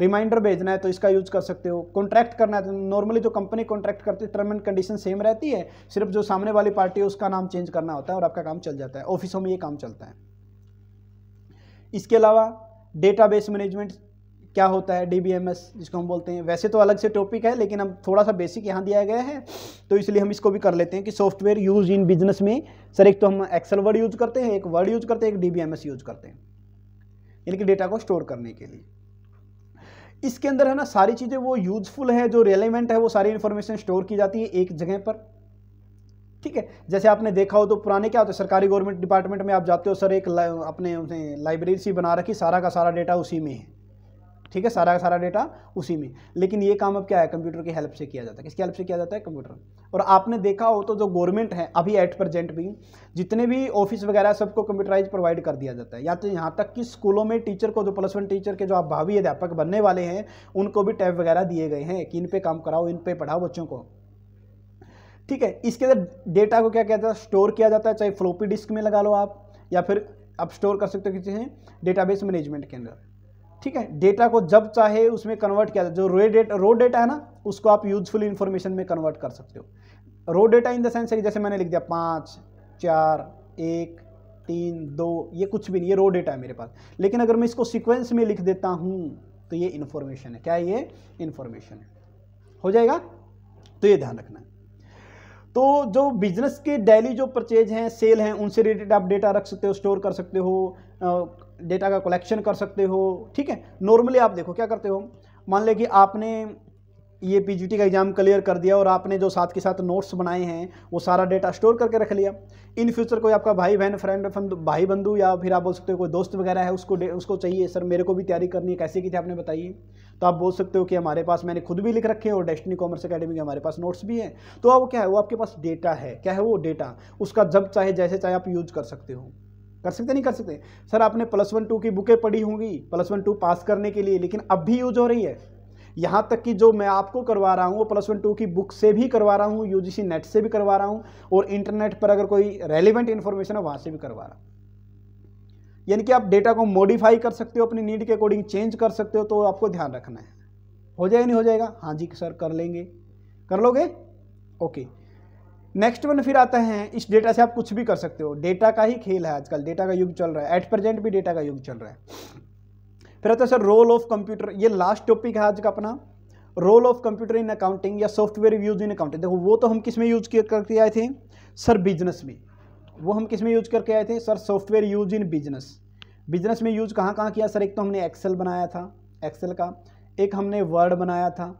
रिमाइंडर भेजना है तो इसका यूज कर सकते हो कॉन्ट्रैक्ट करना है तो नॉर्मली जो कंपनी कॉन्ट्रैक्ट करती है टर्म एंड कंडीशन सेम रहती है सिर्फ जो सामने वाली पार्टी है उसका नाम चेंज करना होता है और आपका काम चल जाता है ऑफिसों में ये काम चलता है इसके अलावा डेटाबेस मैनेजमेंट क्या होता है डी जिसको हम बोलते हैं वैसे तो अलग से टॉपिक है लेकिन हम थोड़ा सा बेसिक यहाँ दिया गया है तो इसलिए हम इसको भी कर लेते हैं कि सॉफ्टवेयर यूज़ इन बिजनेस में सर एक तो हम एक्सेल वर्ड यूज़ करते हैं एक वर्ड यूज़ करते हैं एक डी यूज़ करते हैं यानी कि डेटा को स्टोर करने के लिए इसके अंदर है ना सारी चीज़ें वो यूजफुल है जो रेलिवेंट है वो सारी इन्फॉर्मेशन स्टोर की जाती है एक जगह पर ठीक है जैसे आपने देखा हो तो पुराने क्या होते सरकारी गवर्नमेंट डिपार्टमेंट में आप जाते हो सर एक अपने लाइब्रेरी सी बना रखी सारा का सारा डेटा उसी में है ठीक है सारा सारा डेटा उसी में लेकिन ये काम अब क्या है कंप्यूटर की हेल्प से किया जाता है किसकी हेल्प से किया जाता है कंप्यूटर और आपने देखा हो तो जो गवर्नमेंट है अभी एट प्रजेंट भी जितने भी ऑफिस वगैरह सबको कंप्यूटराइज प्रोवाइड कर दिया जाता है या तो यहाँ तक कि स्कूलों में टीचर को जो प्लस वन टीचर के जो आप भावी अध्यापक बनने वाले हैं उनको भी टैब वगैरह दिए गए हैं कि इन पर काम कराओ इन पर पढ़ाओ बच्चों को ठीक है इसके अंदर डेटा को क्या किया जाता है स्टोर किया जाता है चाहे फ्लोपी डिस्क में लगा लो आप या फिर आप स्टोर कर सकते हो किसी डेटाबेस मैनेजमेंट के अंदर ठीक है डेटा को जब चाहे उसमें कन्वर्ट किया जो रो डेटा रो डेटा है ना उसको आप यूजफुल इन्फॉर्मेशन में कन्वर्ट कर सकते हो raw data in the sense है जैसे मैंने लिख दिया पाँच चार एक तीन दो ये कुछ भी नहीं ये रो डेटा है मेरे पास लेकिन अगर मैं इसको सिक्वेंस में लिख देता हूँ तो ये इन्फॉर्मेशन है क्या ये इन्फॉर्मेशन है हो जाएगा तो ये ध्यान रखना है तो जो बिजनेस के डेली जो परचेज हैं सेल हैं उनसे रिलेटेड आप डेटा रख सकते हो स्टोर कर सकते हो डेटा का कलेक्शन कर सकते हो ठीक है नॉर्मली आप देखो क्या करते हो मान लें कि आपने ये पी का एग्ज़ाम क्लियर कर दिया और आपने जो साथ के साथ नोट्स बनाए हैं वो सारा डेटा स्टोर करके रख लिया इन फ्यूचर कोई आपका भाई बहन फ्रेंड भाई बंधु या फिर आप बोल सकते हो कोई दोस्त वगैरह है उसको उसको चाहिए सर मेरे को भी तैयारी करनी है कैसे की थी आपने बताइए तो आप बोल सकते हो कि हमारे पास मैंने खुद भी लिख रखे हैं और डेस्टनी कॉमर्स अकेडमी के हमारे पास नोट्स भी हैं तो अब क्या है वो आपके पास डेटा है क्या है वो डेटा उसका जब चाहे जैसे चाहे आप यूज कर सकते हो कर सकते नहीं कर सकते सर आपने प्लस वन टू की बुकें पढ़ी होंगी प्लस वन टू पास करने के लिए लेकिन अब भी यूज हो रही है यहाँ तक कि जो मैं आपको करवा रहा हूँ वो प्लस वन टू की बुक से भी करवा रहा हूँ सी नेट से भी करवा रहा हूँ और इंटरनेट पर अगर कोई रेलिवेंट इन्फॉर्मेशन है वहाँ से भी करवा रहा हूँ यानी कि आप डेटा को मॉडिफाई कर सकते हो अपनी नीड के अकॉर्डिंग चेंज कर सकते हो तो आपको ध्यान रखना है हो जाएगा नहीं हो जाएगा हाँ जी सर कर लेंगे कर लोगे ओके नेक्स्ट वन फिर आता है इस डेटा से आप कुछ भी कर सकते हो डेटा का ही खेल है आजकल डेटा का युग चल रहा है एट प्रेजेंट भी डेटा का युग चल रहा है फिर आता है सर रोल ऑफ कंप्यूटर ये लास्ट टॉपिक है आज का अपना role of computer in accounting या सॉफ्टवेयर यूज इन अकाउंटिंग देखो वो तो हम किस में यूज करके आए थे सर बिजनेस में वो हम किस में यूज करके आए थे sir software use in business business में यूज कहाँ कहाँ किया सर एक तो हमने एक्सेल बनाया था एक्सेल का एक हमने वर्ड बनाया था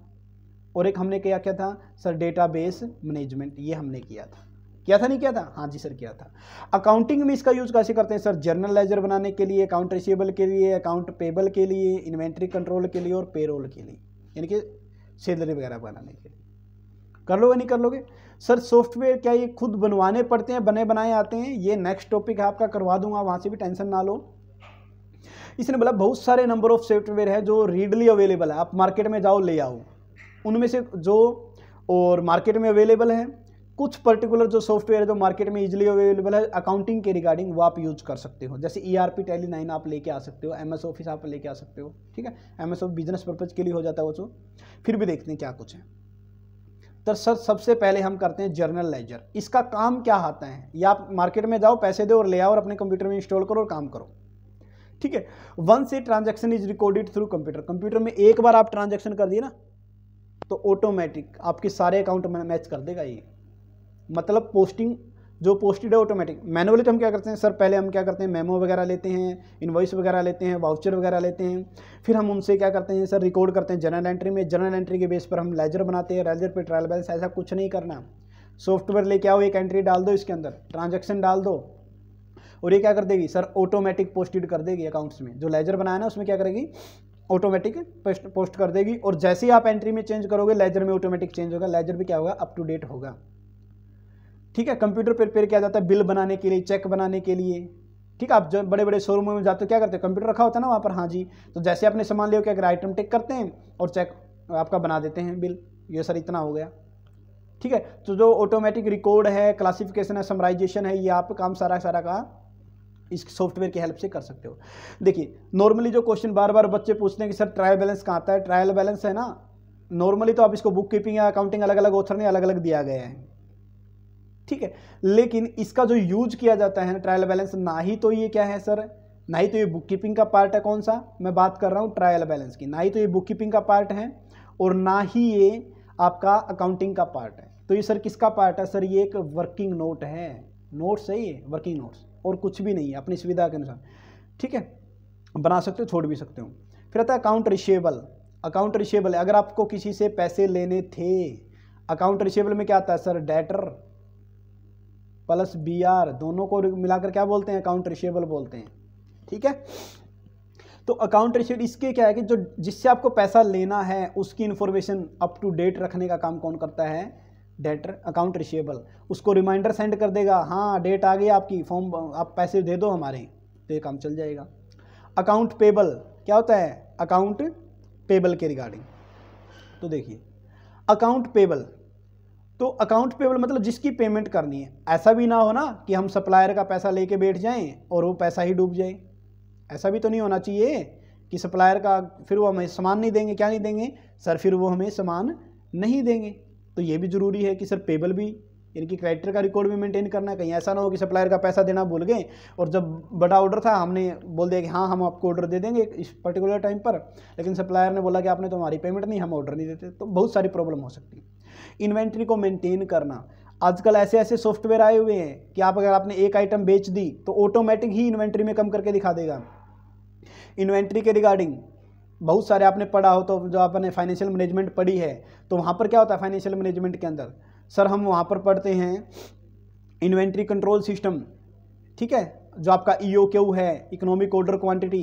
और एक हमने क्या किया था सर डेटाबेस मैनेजमेंट ये हमने किया था किया था नहीं किया था हाँ जी सर किया था अकाउंटिंग में इसका यूज़ कैसे करते हैं सर जर्नल लेजर बनाने के लिए अकाउंट रिसीबल के लिए अकाउंट पेबल के लिए इन्वेंट्री कंट्रोल के लिए और पेरोल के लिए यानी कि सैलरी वगैरह बनाने के लिए कर लोगे नहीं कर लोगे सर सॉफ्टवेयर क्या ये खुद बनवाने पड़ते हैं बने बनाए आते हैं ये नेक्स्ट टॉपिक आपका करवा दूंगा वहाँ से भी टेंशन ना लो इसने बोला बहुत सारे नंबर ऑफ सॉफ्टवेयर है जो रीडली अवेलेबल है आप मार्केट में जाओ ले आओ उनमें से जो और मार्केट में अवेलेबल है कुछ पर्टिकुलर जो सॉफ्टवेयर है जो मार्केट में इजीली अवेलेबल है अकाउंटिंग के रिगार्डिंग वो आप यूज कर सकते हो जैसे ई आर टैली नाइन आप लेके आ सकते हो एम एस ऑफिस आप लेके आ सकते हो ठीक है M S of business purpose के लिए हो जाता है वो जो फिर भी देखते हैं क्या कुछ है तो सर सबसे पहले हम करते हैं जर्नल लेजर इसका काम क्या आता है या आप मार्केट में जाओ पैसे दो और ले आओ और अपने कंप्यूटर में इंस्टॉल करो और काम करो ठीक है वन से transaction is recorded through computer computer में एक बार आप ट्रांजेक्शन कर दिए ना तो ऑटोमेटिक आपके सारे अकाउंट में मैच कर देगा ये मतलब पोस्टिंग जो पोस्टेड है ऑटोमेटिक मैनुअली तो हम क्या करते हैं सर पहले हम क्या करते हैं मेमो वगैरह लेते हैं इन्वॉइस वगैरह लेते हैं वाउचर वगैरह लेते हैं फिर हम उनसे क्या करते हैं सर रिकॉर्ड करते हैं जनरल एंट्री में जनरल एंट्री के बेस पर हम लेजर बनाते हैं लेजर पर ट्रायल बैलेंस ऐसा कुछ नहीं करना सॉफ्टवेयर लेके आओ एक एंट्री डाल दो इसके अंदर ट्रांजेक्शन डाल दो और ये क्या कर देगी सर ऑटोमेटिक पोस्टेड कर देगी अकाउंट्स में जो लेजर बनाया ना उसमें क्या करेगी ऑटोमेटिक पोस्ट पोस्ट कर देगी और जैसे ही आप एंट्री में चेंज करोगे लेजर में ऑटोमेटिक चेंज होगा लेजर भी क्या होगा अप टू डेट होगा ठीक है कंप्यूटर प्रिपेयर किया जाता है बिल बनाने के लिए चेक बनाने के लिए ठीक है आप जो बड़े बड़े शोरूम में जाते हो क्या करते हैं कंप्यूटर रखा होता है ना वहाँ पर हाँ जी तो जैसे आपने सामान ले क्या अगर आइटम टेक करते हैं और चेक आपका बना देते हैं बिल ये सर इतना हो गया ठीक है तो जो ऑटोमेटिक रिकॉर्ड है क्लासिफिकेशन है समराइजेशन है ये आप काम सारा सारा का इस सॉफ्टवेयर की हेल्प से कर सकते हो देखिए नॉर्मली जो क्वेश्चन बार बार बच्चे पूछते हैं कि सर ट्रायल बैलेंस कहाँ आता है ट्रायल बैलेंस है ना नॉर्मली तो आप इसको बुक कीपिंग या अकाउंटिंग अलग अलग ऑथर ने अलग अलग दिया गया है ठीक है लेकिन इसका जो यूज किया जाता है ना ट्रायल बैलेंस ना ही तो ये क्या है सर ना ही तो ये बुक कीपिंग का पार्ट है कौन सा मैं बात कर रहा हूँ ट्रायल बैलेंस की ना ही तो ये बुक कीपिंग का पार्ट है और ना ही ये आपका अकाउंटिंग का पार्ट है तो ये सर किसका पार्ट है सर ये एक वर्किंग नोट है नोट्स है ये वर्किंग नोट्स और कुछ भी नहीं है अपनी सुविधा के अनुसार ठीक है बना सकते हो छोड़ भी सकते हो फिर आता है अकाउंट रिशेबल अकाउंट रिशेबल अगर आपको किसी से पैसे लेने थे अकाउंट रिशेबल में क्या आता है sir debtor plus B R दोनों को मिलाकर क्या बोलते हैं अकाउंट रिशेबल बोलते हैं ठीक है तो अकाउंट रिशेबल इसके क्या है कि जो जिससे आपको पैसा लेना है उसकी इन्फॉर्मेशन अप टू डेट रखने का काम कौन करता है डेटर अकाउंट रिशिएबल उसको रिमाइंडर सेंड कर देगा हाँ डेट आ गई आपकी फॉर्म आप पैसे दे दो हमारे तो ये काम चल जाएगा अकाउंट पेबल क्या होता है अकाउंट पेबल के रिगार्डिंग तो देखिए अकाउंट पेबल तो अकाउंट पेबल मतलब जिसकी पेमेंट करनी है ऐसा भी ना हो ना कि हम सप्लायर का पैसा लेके बैठ जाएं और वो पैसा ही डूब जाए ऐसा भी तो नहीं होना चाहिए कि सप्लायर का फिर वो हमें सामान नहीं देंगे क्या नहीं देंगे सर फिर वो हमें सामान नहीं देंगे तो ये भी ज़रूरी है कि सर पेबल भी इनकी क्रेडिटर का रिकॉर्ड भी मेंटेन करना है कहीं ऐसा ना हो कि सप्लायर का पैसा देना भूल गए और जब बड़ा ऑर्डर था हमने बोल दिया कि हाँ हम आपको ऑर्डर दे देंगे इस पर्टिकुलर टाइम पर लेकिन सप्लायर ने बोला कि आपने तो हमारी पेमेंट नहीं हम ऑर्डर नहीं देते तो बहुत सारी प्रॉब्लम हो सकती है इन्वेंट्री को मेंटेन करना आजकल ऐसे ऐसे सॉफ्टवेयर आए हुए हैं कि आप अगर आपने एक आइटम बेच दी तो ऑटोमेटिक ही इन्वेंट्री में कम करके दिखा देगा इन्वेंट्री के रिगार्डिंग बहुत सारे आपने पढ़ा हो तो जो आपने फाइनेंशियल मैनेजमेंट पढ़ी है तो वहाँ पर क्या होता है फाइनेंशियल मैनेजमेंट के अंदर सर हम वहाँ पर पढ़ते हैं इन्वेंट्री कंट्रोल सिस्टम ठीक है जो आपका ई ओ क्यू है इकोनॉमिक ऑर्डर क्वांटिटी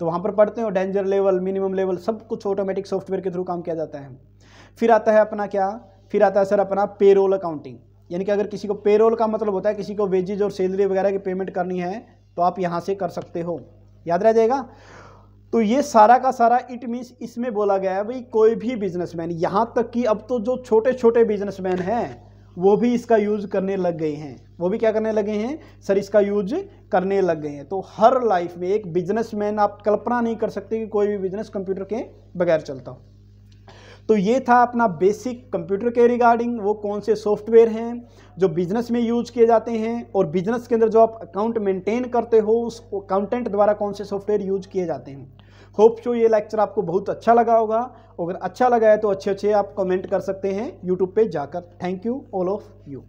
तो वहाँ पर पढ़ते हो डेंजर लेवल मिनिमम लेवल सब कुछ ऑटोमेटिक सॉफ्टवेयर के थ्रू काम किया जाता है फिर आता है अपना क्या फिर आता है सर अपना पेरोल अकाउंटिंग यानी कि अगर किसी को पेरोल का मतलब होता है किसी को वेजेज और सैलरी वगैरह की पेमेंट करनी है तो आप यहाँ से कर सकते हो याद रह जाएगा तो ये सारा का सारा इट मीन्स इसमें बोला गया है भाई कोई भी बिजनेसमैन यहाँ तक कि अब तो जो छोटे छोटे बिजनेसमैन हैं वो भी इसका यूज करने लग गए हैं वो भी क्या करने लगे हैं सर इसका यूज करने लग गए हैं तो हर लाइफ में एक बिजनेसमैन आप कल्पना नहीं कर सकते कि कोई भी बिजनेस कंप्यूटर के बगैर चलता हो तो ये था अपना बेसिक कंप्यूटर के रिगार्डिंग वो कौन से सॉफ्टवेयर हैं जो बिजनेस में यूज किए जाते हैं और बिजनेस के अंदर जो आप अकाउंट मेंटेन करते हो उस अकाउंटेंट द्वारा कौन से सॉफ्टवेयर यूज किए जाते हैं होप शो ये लेक्चर आपको बहुत अच्छा लगा होगा अगर अच्छा लगा है तो अच्छे अच्छे आप कमेंट कर सकते हैं यूट्यूब पे जाकर thank you all of you